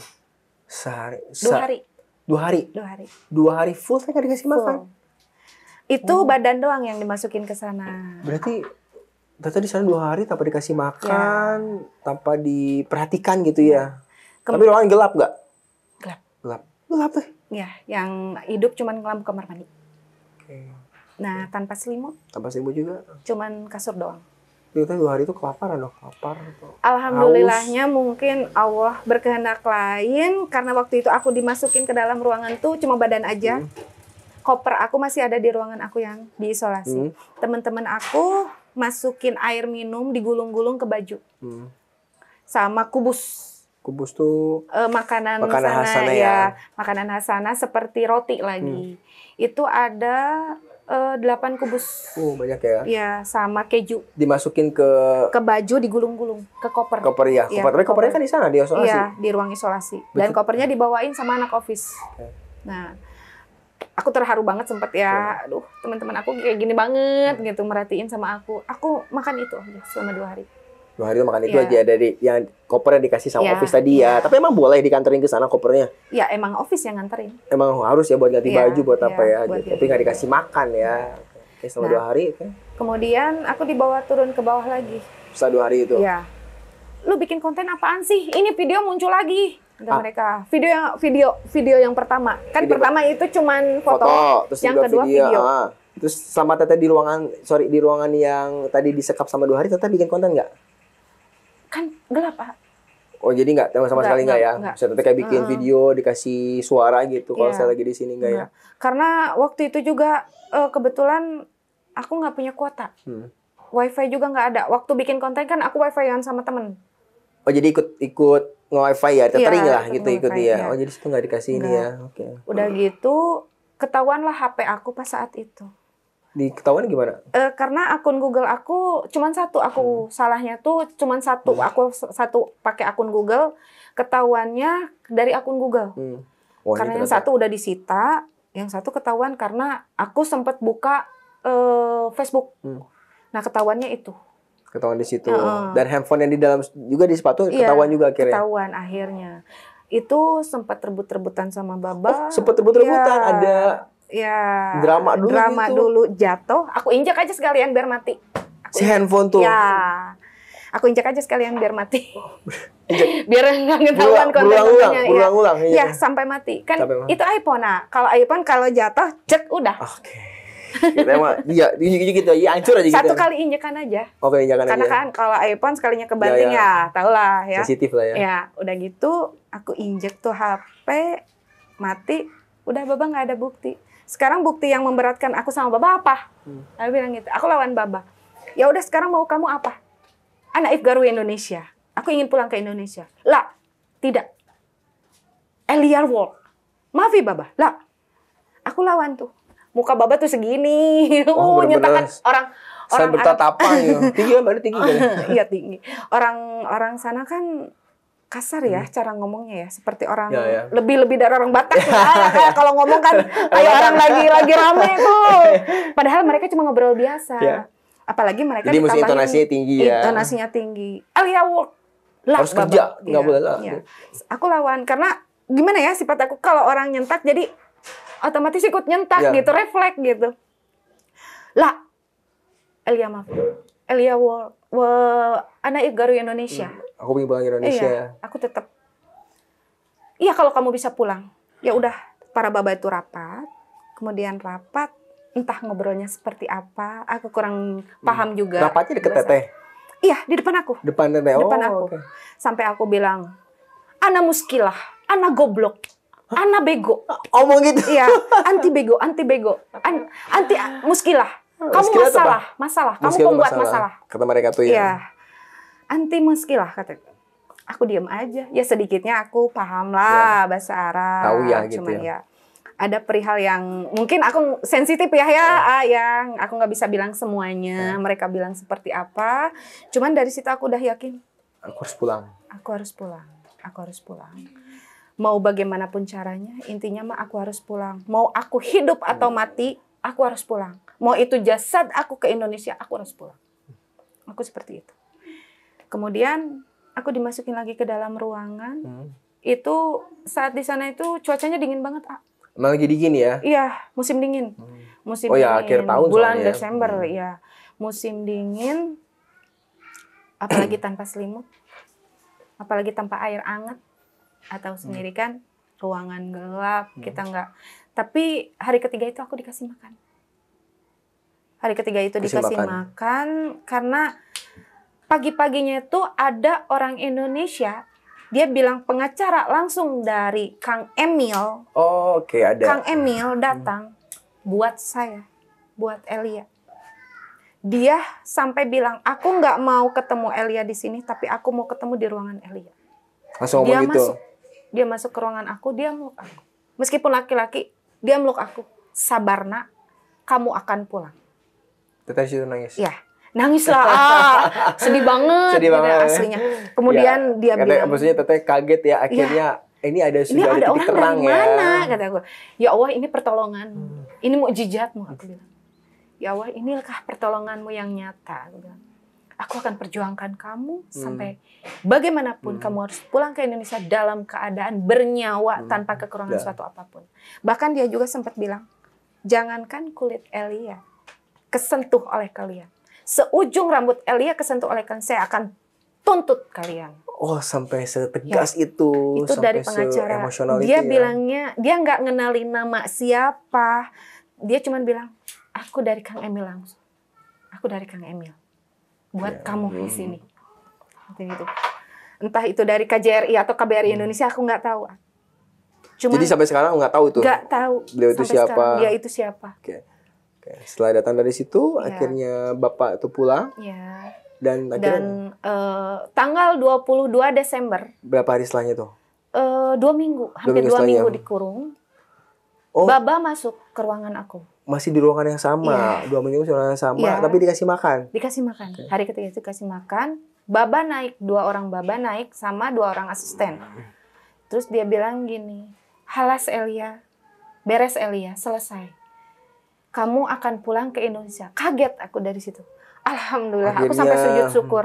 S2: Sehari. Se dua hari. Dua hari. Dua hari. Dua hari full saya nggak dikasih full. makan.
S1: Itu oh. badan doang yang dimasukin ke sana.
S2: Berarti ternyata di sana dua hari tanpa dikasih iya. makan, ya. tanpa diperhatikan gitu ya. Kem Tapi ruangan gelap gak? Gelap. Gelap.
S1: Gelap tuh. Ya, yang hidup cuman ngelam kamar mandi. Oke. Okay. Nah, tanpa selimut.
S2: Tanpa selimut juga.
S1: Cuman kasur doang.
S2: Kita dua hari itu kelaparan dong, kelapar. Alhamdulillahnya
S1: haus. mungkin Allah berkehendak lain karena waktu itu aku dimasukin ke dalam ruangan tuh cuma badan aja. Hmm. Koper aku masih ada di ruangan aku yang diisolasi. Hmm. Teman-teman aku masukin air minum digulung-gulung ke baju. Hmm. Sama kubus.
S2: Kubus tuh
S1: e, makanan, makanan sana, hasana ya. Iya. ya, makanan hasana seperti roti lagi. Hmm. Itu ada e, delapan kubus.
S2: Uh, banyak ya. Iya,
S1: sama keju.
S2: Dimasukin ke ke
S1: baju digulung-gulung, ke koper. Koper ya, koper. Ya, Tapi koper. kopernya kan di sana di isolasi. Iya, di ruang isolasi. Betul. Dan kopernya dibawain sama anak office. Okay. Nah, aku terharu banget sempet ya, iya. aduh teman-teman aku kayak gini banget gitu merhatiin sama aku. Aku makan itu aja selama dua hari.
S2: Dua hari makan itu yeah. aja dari yang koper yang dikasih sama yeah. office tadi ya. Yeah. Tapi emang boleh dikanterin ke sana kopernya?
S1: Ya emang office yang nganterin.
S2: Emang harus ya buat ganti yeah. baju buat yeah. apa ya? Buat gitu. Tapi nggak dikasih makan ya. Yeah. Oke, selama nah, dua hari. Okay.
S1: Kemudian aku dibawa turun ke bawah lagi.
S2: Setelah dua hari itu? Ya.
S1: Lu bikin konten apaan sih? Ini video muncul lagi Udah ah. mereka. Video yang video video yang pertama. Kan video pertama itu cuman foto, foto terus yang kedua video. video. Ah.
S2: Terus sama Tete di ruangan sorry di ruangan yang tadi disekap sama dua hari Tete bikin konten nggak? Kan gelap, Pak. Oh jadi nggak sama enggak, sekali nggak ya? Bisa tete kayak bikin uh, video dikasih suara gitu kalau yeah. saya lagi di sini nggak ya?
S1: Karena waktu itu juga uh, kebetulan aku nggak punya kuota, hmm. wifi juga nggak ada. Waktu bikin konten kan aku wifi-an sama temen.
S2: Oh jadi ikut ikut nge-wifi ya, tethering iya, ya, lah gitu ikut dia. Ya. Oh, jadi itu nggak dikasih ini ya. Oke. Okay.
S1: Udah hmm. gitu ketahuan lah HP aku pas saat itu.
S2: Diketahuan gimana?
S1: E, karena akun Google aku cuman satu, aku hmm. salahnya tuh cuman satu. Hmm. Aku satu pakai akun Google, ketahuannya dari akun Google. Hmm.
S2: Wah, karena yang satu
S1: udah disita, yang satu ketahuan karena aku sempat buka e, Facebook. Hmm. Nah, ketahuannya itu
S2: ketahuan di situ. Uh, Dan handphone yang di dalam juga di sepatu yeah, ketahuan juga akhirnya.
S1: Ketahuan akhirnya. Itu sempat rebut-rebutan sama Baba. Oh, sempat rebut-rebutan yeah. ada ya
S2: drama dulu drama gitu. dulu
S1: jatuh, aku injak aja sekalian biar mati.
S2: Aku si injak. handphone tuh. Ya.
S1: Aku injak aja sekalian biar mati. <laughs> <laughs> biar nggak ngetahuan konten-kontennya. Iya. ulang Ya. Ulang, ya, sampai mati. Kan sampai itu iPhone. Nah, kalau iPhone kalau jatuh, cek udah. Okay
S2: memang iya, dia injek gitu ya iya, iya, hancur aja satu kali injekan aja oke okay, injekan karena kan
S1: kalau iPhone sekalinya kebanting ya, ya. ya tau lah ya sensitif lah ya ya udah gitu aku injek tuh HP mati udah baba nggak ada bukti sekarang bukti yang memberatkan aku sama baba apa hmm. aku bilang gitu aku lawan baba ya udah sekarang mau kamu apa anak ah, Ifgaru Indonesia aku ingin pulang ke Indonesia lah tidak Eliar Walk Maafi ya, Baba. Lah, aku lawan tuh muka baba tuh segini. <laughs> Oh, uh, nyentakan orang orang bertatapan ya. <laughs> Tinggi kan baru tinggi kan? Ya? <laughs> iya tinggi. Orang orang sana kan kasar ya hmm. cara ngomongnya ya seperti orang ya, ya. lebih lebih dari orang Batak ya. Ah, ya. kalau ngomong kan kayak orang lagi lagi rame tuh padahal mereka cuma ngobrol biasa ya. apalagi mereka jadi mesti intonasinya tinggi ya intonasinya tinggi alia work lah harus kerja nggak ya. boleh lah ya. aku lawan karena gimana ya sifat aku kalau orang nyentak jadi otomatis ikut nyentak yeah. gitu, refleks gitu. Lah, Elia maaf. Elia wal, anak Igaru Indonesia. Hmm.
S2: Aku bilang pulang Indonesia. Iya, aku tetap.
S1: Iya kalau kamu bisa pulang, ya udah para baba itu rapat, kemudian rapat, entah ngobrolnya seperti apa, aku kurang hmm. paham hmm. juga. Rapatnya deket teteh? Iya, di depan aku. Depan teteh, oh, Depan aku. Okay. Sampai aku bilang, anak muskilah, anak goblok. Ana bego. Omong gitu. Iya, <laughs> anti bego, anti bego. An, anti muskilah. Kamu muskilah masalah, masalah. Kamu muskilah pembuat masalah. masalah.
S2: Kata mereka tuh ya. Iya.
S1: Anti muskilah kata aku diam aja. Ya sedikitnya aku paham lah ya. bahasa Arab. Tahu ya gitu Cuman ya. ya ada perihal yang mungkin aku sensitif ya ya ya. yang aku nggak bisa bilang semuanya ya. mereka bilang seperti apa cuman dari situ aku udah yakin aku harus pulang aku harus pulang aku harus pulang mau bagaimanapun caranya, intinya mah aku harus pulang. Mau aku hidup atau hmm. mati, aku harus pulang. Mau itu jasad aku ke Indonesia, aku harus pulang. Aku seperti itu. Kemudian aku dimasukin lagi ke dalam ruangan. Hmm. Itu saat di sana itu cuacanya dingin banget, ah.
S2: Emang lagi dingin ya?
S1: Iya, musim dingin. Hmm. Musim oh, ya, dingin. akhir tahun bulan soalnya. Ya. Desember hmm. ya. Musim dingin apalagi tanpa selimut apalagi tanpa air anget atau hmm. sendiri kan ruangan gelap hmm. kita nggak tapi hari ketiga itu aku dikasih makan hari ketiga itu Kasih dikasih makan, makan karena pagi-paginya itu ada orang Indonesia dia bilang pengacara langsung dari Kang Emil
S2: oh oke okay, ada Kang Emil hmm. datang
S1: hmm. buat saya buat Elia dia sampai bilang aku nggak mau ketemu Elia di sini tapi aku mau ketemu di ruangan Elia
S2: langsung dia gitu masuk
S1: dia masuk ke ruangan aku dia meluk aku meskipun laki-laki dia meluk aku sabar nak kamu akan pulang
S2: Teteh itu nangis Iya.
S1: nangis lah ah, <laughs> sedih banget sedih gitu ya, banget ya. aslinya kemudian ya, dia kata, bilang
S2: maksudnya teteh kaget ya iya. akhirnya ya, ini ada sudah ini ada, ada orang terang dari ya mana
S1: kata gue ya Allah ini pertolongan hmm. ini mukjizatmu aku bilang ya Allah inilah pertolonganmu yang nyata aku bilang aku akan perjuangkan kamu sampai hmm. bagaimanapun hmm. kamu harus pulang ke Indonesia dalam keadaan bernyawa hmm. tanpa kekurangan ya. suatu apapun. Bahkan dia juga sempat bilang, jangankan kulit Elia kesentuh oleh kalian. Seujung rambut Elia kesentuh oleh kalian, saya akan tuntut kalian.
S2: Oh, sampai ya. setegas ya. itu. Itu sampai dari pengacara. Dia itu ya. bilangnya,
S1: dia nggak ngenali nama siapa. Dia cuma bilang, aku dari Kang Emil langsung. Aku dari Kang Emil buat yeah. kamu di hmm. sini. Gitu. Entah itu dari KJRI atau KBRI hmm. Indonesia aku nggak tahu. Ah.
S2: Cuman, Jadi sampai sekarang nggak tahu itu. Nggak tahu. Beliau itu siapa? dia itu siapa? Oke. Okay. Okay. Setelah datang dari situ, yeah. akhirnya bapak itu pulang. Yeah. Dan akhirnya. Dan
S1: uh, tanggal 22 Desember.
S2: Berapa hari setelahnya tuh?
S1: Uh, eh, dua minggu, hampir dua minggu, dua minggu dikurung. Oh. Baba masuk ke ruangan aku
S2: masih di ruangan yang sama, yeah. dua minggu di yang sama, yeah. tapi dikasih makan.
S1: Dikasih makan. Okay. Hari ketiga itu dikasih makan, baba naik, dua orang baba naik sama dua orang asisten. Terus dia bilang gini, "Halas Elia, beres Elia, selesai. Kamu akan pulang ke Indonesia." Kaget aku dari situ. Alhamdulillah, Akhirnya, aku sampai sujud syukur.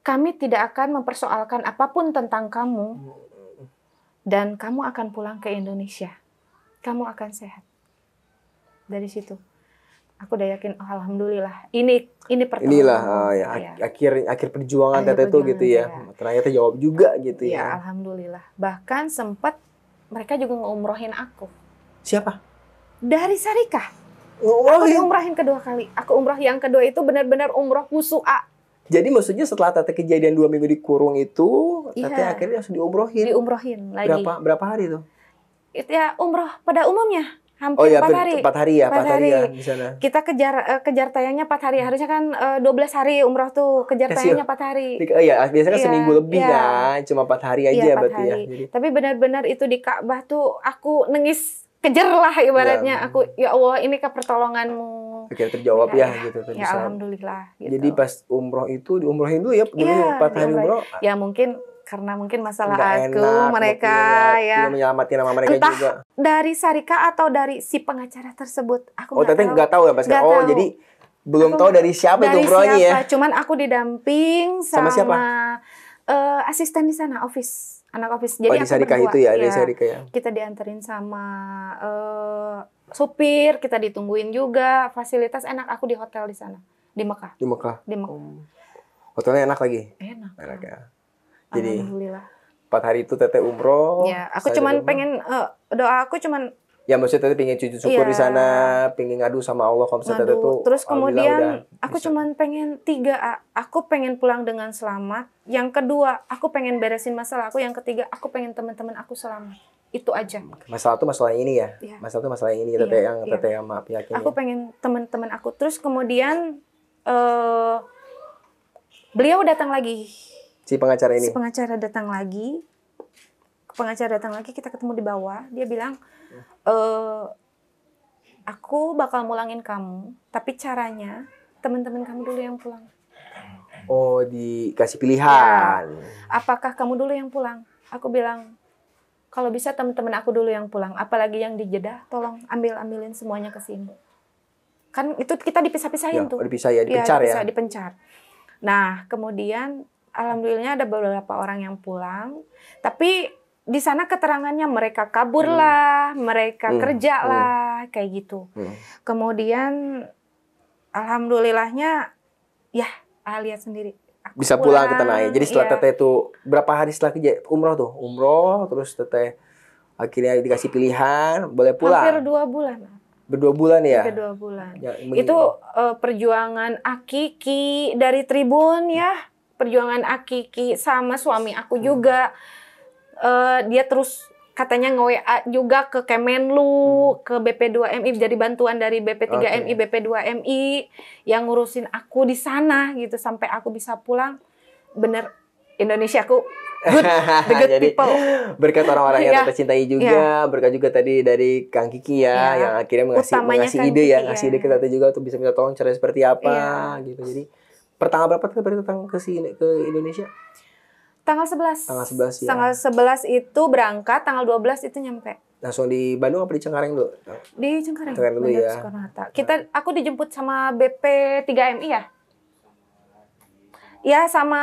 S1: Kami tidak akan mempersoalkan apapun tentang kamu dan kamu akan pulang ke Indonesia. Kamu akan sehat dari situ aku udah yakin oh, alhamdulillah ini ini pertemuan. inilah
S2: uh, ya, ya akhir akhir perjuangan akhir teteh itu gitu ya, ya. ternyata jawab juga gitu ya, ya
S1: alhamdulillah bahkan sempat mereka juga ngumrohin aku siapa dari Sarika. oh, aku umrahin kedua kali aku umroh yang kedua itu benar-benar umroh husu'a
S2: jadi maksudnya setelah tete kejadian dua minggu di kurung itu iya. tete akhirnya
S1: langsung diumrohin diumrohin lagi berapa berapa hari tuh itu ya umroh pada umumnya hampir oh, iya, 4 hari. 4 hari ya, 4, 4 hari, hari ya di sana. Kita kejar eh, kejar tayangnya 4 hari. Hmm. Harusnya kan 12 eh, hari umroh tuh kejar Kasih tayangnya 4 hari. Oh iya, biasanya kan iya, seminggu lebih iya. kan,
S2: cuma 4 hari aja iya, 4 berarti ya. hari. ya. Jadi.
S1: Tapi benar-benar itu di Ka'bah tuh aku nengis kejar lah iya, ibaratnya ya. aku ya Allah ini ke pertolonganmu
S2: akhirnya terjawab iya, ya, iya. Gitu kan, ya gitu terus. Ya
S1: alhamdulillah.
S2: Gitu. Jadi pas umroh itu di umrohin dulu ya dulu ya, 4 hari umroh.
S1: Ya mungkin karena mungkin masalah Nggak aku enak, mereka mungkin, ya, ya.
S2: menyelamatin nama mereka Entah juga.
S1: dari Sarika atau dari si pengacara tersebut. Aku Oh, tapi nggak tahu ya pas Oh, jadi
S2: belum aku, tahu dari siapa dari itu bro ya.
S1: Cuman aku didamping sama, sama siapa? Uh, asisten di sana office anak office. Jadi oh, di Sarika itu ya, ya, di iya. Sarika ya. Kita dianterin sama uh, supir, kita ditungguin juga, fasilitas enak aku di hotel di sana, di Mekah. Di Mekah. Di Mekah. Hmm.
S2: Hotelnya enak lagi. Enak. Enak ya. Jadi empat hari itu teteh umroh. Ya, aku cuman
S1: pengen uh, doa aku cuman
S2: ya maksudnya teteh pengen cuci syukur ya. di iya. sana pengen ngadu sama Allah kalau misalnya teteh tuh terus kemudian
S1: aku bisa. cuman pengen tiga aku pengen pulang dengan selamat yang kedua aku pengen beresin masalah aku yang ketiga aku pengen teman-teman aku selamat itu aja
S2: masalah tuh masalah ini ya ya. masalah tuh masalah ini teteh iya, iya. ya, yang teteh yang maaf ya. aku
S1: pengen teman-teman aku terus kemudian uh, beliau datang lagi
S2: si pengacara ini si
S1: pengacara datang lagi pengacara datang lagi kita ketemu di bawah dia bilang e, aku bakal mulangin kamu tapi caranya teman-teman kamu dulu yang pulang
S2: oh dikasih pilihan ya.
S1: apakah kamu dulu yang pulang aku bilang kalau bisa teman-teman aku dulu yang pulang apalagi yang di Jeddah tolong ambil ambilin semuanya ke sini kan itu kita dipisah-pisahin ya, tuh dipisah ya iya, dipencar ya, dipisah, ya dipencar nah kemudian alhamdulillah ada beberapa orang yang pulang tapi di sana keterangannya mereka kabur hmm. lah mereka hmm. kerja hmm. lah kayak gitu hmm. kemudian alhamdulillahnya ya lihat sendiri aku bisa pulang, pulang ke tanah air jadi setelah iya. teteh
S2: itu berapa hari setelah kerja umroh tuh umroh terus teteh akhirnya dikasih pilihan boleh pulang hampir dua bulan berdua bulan ya berdua bulan ya, itu
S1: uh, perjuangan akiki dari tribun ya perjuangan Akiki sama suami aku hmm. juga. Uh, dia terus katanya nge-WA juga ke Kemenlu, hmm. ke BP2MI jadi bantuan dari BP3MI, okay. BP2MI yang ngurusin aku di sana gitu sampai aku bisa pulang. Bener Indonesia aku
S2: good, <laughs> good Jadi, people. Berkat orang-orang yang yeah. tercintai juga, yeah. berkat juga tadi dari Kang Kiki ya, yeah. yang akhirnya mengasih mengasih Kang ide ya, Kiki, ya, ngasih ide ya. kita juga untuk bisa minta tolong cara seperti apa iya. gitu. Jadi pertanggal berapa tuh berarti datang ke sini ke Indonesia?
S1: Tanggal 11. Tanggal 11 ya. Tanggal 11 itu berangkat, tanggal 12 itu nyampe.
S2: Langsung di Bandung apa di Cengkareng dulu?
S1: Di Cengkareng. Cengkareng dulu ya. Kita aku dijemput sama BP 3MI ya? Ya sama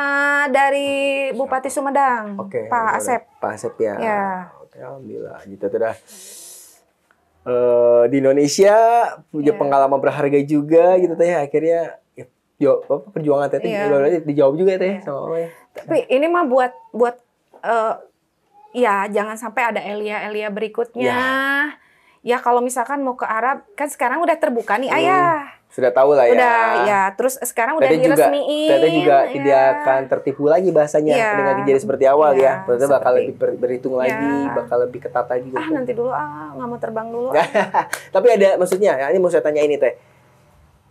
S1: dari Bupati Sumedang, Oke, Pak Pak Asep.
S2: Pak Asep ya. ya. Oke, alhamdulillah. Gitu sudah Uh, eh, di Indonesia punya yeah. pengalaman berharga juga gitu teh ya, akhirnya jawab apa perjuangan teteh iya. udah dijawab juga teh iya. sama ya.
S1: Tapi nah. ini mah buat buat uh, ya jangan sampai ada Elia-Elia berikutnya. Ya, ya kalau misalkan mau ke Arab kan sekarang udah terbuka nih hmm. ayah.
S2: Sudah tahu lah ya. Udah ya,
S1: terus sekarang udah teteh diresmiin. Teteh juga ya.
S2: tidak akan tertipu lagi bahasanya ya. dengan kejadian seperti awal ya. ya. Berarti bakal lebih ber, berhitung ya. lagi, bakal lebih ketat lagi. Ah
S1: nanti dulu ah nggak mau terbang dulu.
S2: <laughs> Tapi ada maksudnya, ya, ini mau saya tanya ini teh.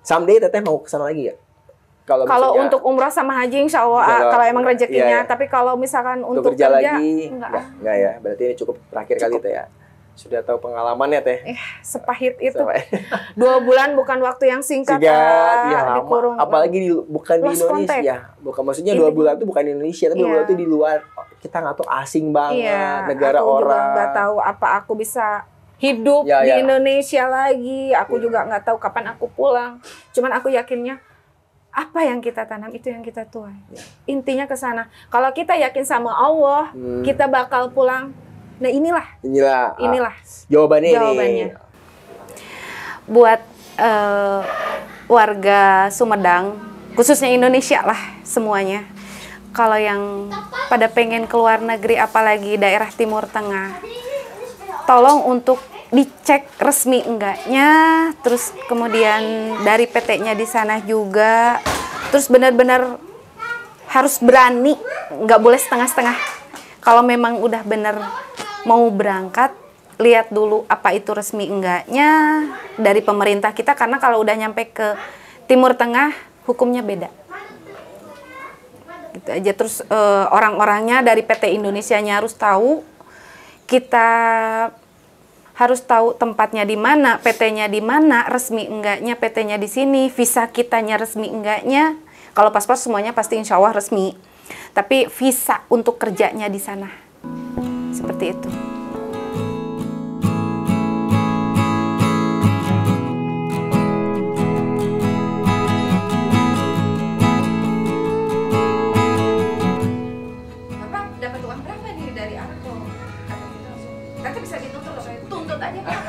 S2: Someday teteh mau kesana lagi ya? Kalau, kalau untuk
S1: umroh sama haji insya Allah ah, kalau, kalau emang rezekinya. Iya, iya. Tapi kalau misalkan untuk, untuk kerja, kerja lagi, enggak. enggak. ya, berarti ini cukup terakhir cukup. kali Teh ya
S2: sudah tahu pengalamannya teh. Eh,
S1: sepahit itu. Sepahit. Dua bulan bukan waktu yang singkat. Tiga, ah, ya, lama. Dikurung.
S2: Apalagi di, bukan Lost di Indonesia. Contact. Bukan maksudnya dua bulan itu bukan di Indonesia, tapi yeah. dua bulan iya. itu di luar kita nggak tahu asing banget yeah. negara aku orang. Aku nggak tahu
S1: apa aku bisa hidup yeah, di ya. Indonesia lagi. Aku iya. juga nggak tahu kapan aku pulang. Cuman aku yakinnya apa yang kita tanam itu yang kita tuai. Ya. Intinya ke sana. Kalau kita yakin sama Allah, hmm. kita bakal pulang. Nah, inilah.
S2: Inilah. Ah, inilah. Ah, jawabannya, jawabannya. ini.
S1: Buat uh, warga Sumedang, khususnya Indonesia lah semuanya. Kalau yang pada pengen keluar negeri apalagi daerah Timur Tengah, tolong untuk dicek resmi enggaknya, terus kemudian dari PT-nya di sana juga, terus benar-benar harus berani, nggak boleh setengah-setengah. Kalau memang udah benar mau berangkat, lihat dulu apa itu resmi enggaknya dari pemerintah kita karena kalau udah nyampe ke Timur Tengah hukumnya beda gitu aja terus e, orang-orangnya dari PT Indonesia nya harus tahu kita harus tahu tempatnya di mana, PT-nya di mana, resmi enggaknya PT-nya di sini, visa kitanya resmi enggaknya. Kalau paspor semuanya pasti insya Allah resmi. Tapi visa untuk kerjanya di sana. Seperti itu.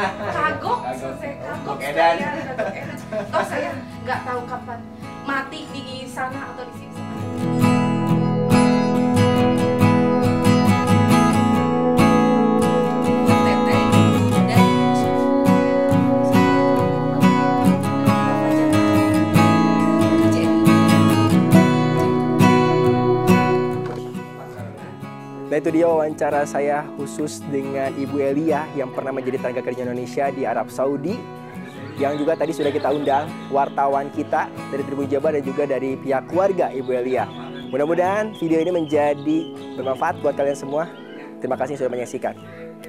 S1: kagok, saya kagok kagok, kagok, saya nggak tahu kapan mati di sana atau di sini
S2: Nah itu dia wawancara saya khusus dengan Ibu Elia yang pernah menjadi tenaga kerja Indonesia di Arab Saudi yang juga tadi sudah kita undang wartawan kita dari Tribun Jabar dan juga dari pihak keluarga Ibu Elia. Mudah-mudahan video ini menjadi bermanfaat buat kalian semua. Terima kasih sudah menyaksikan.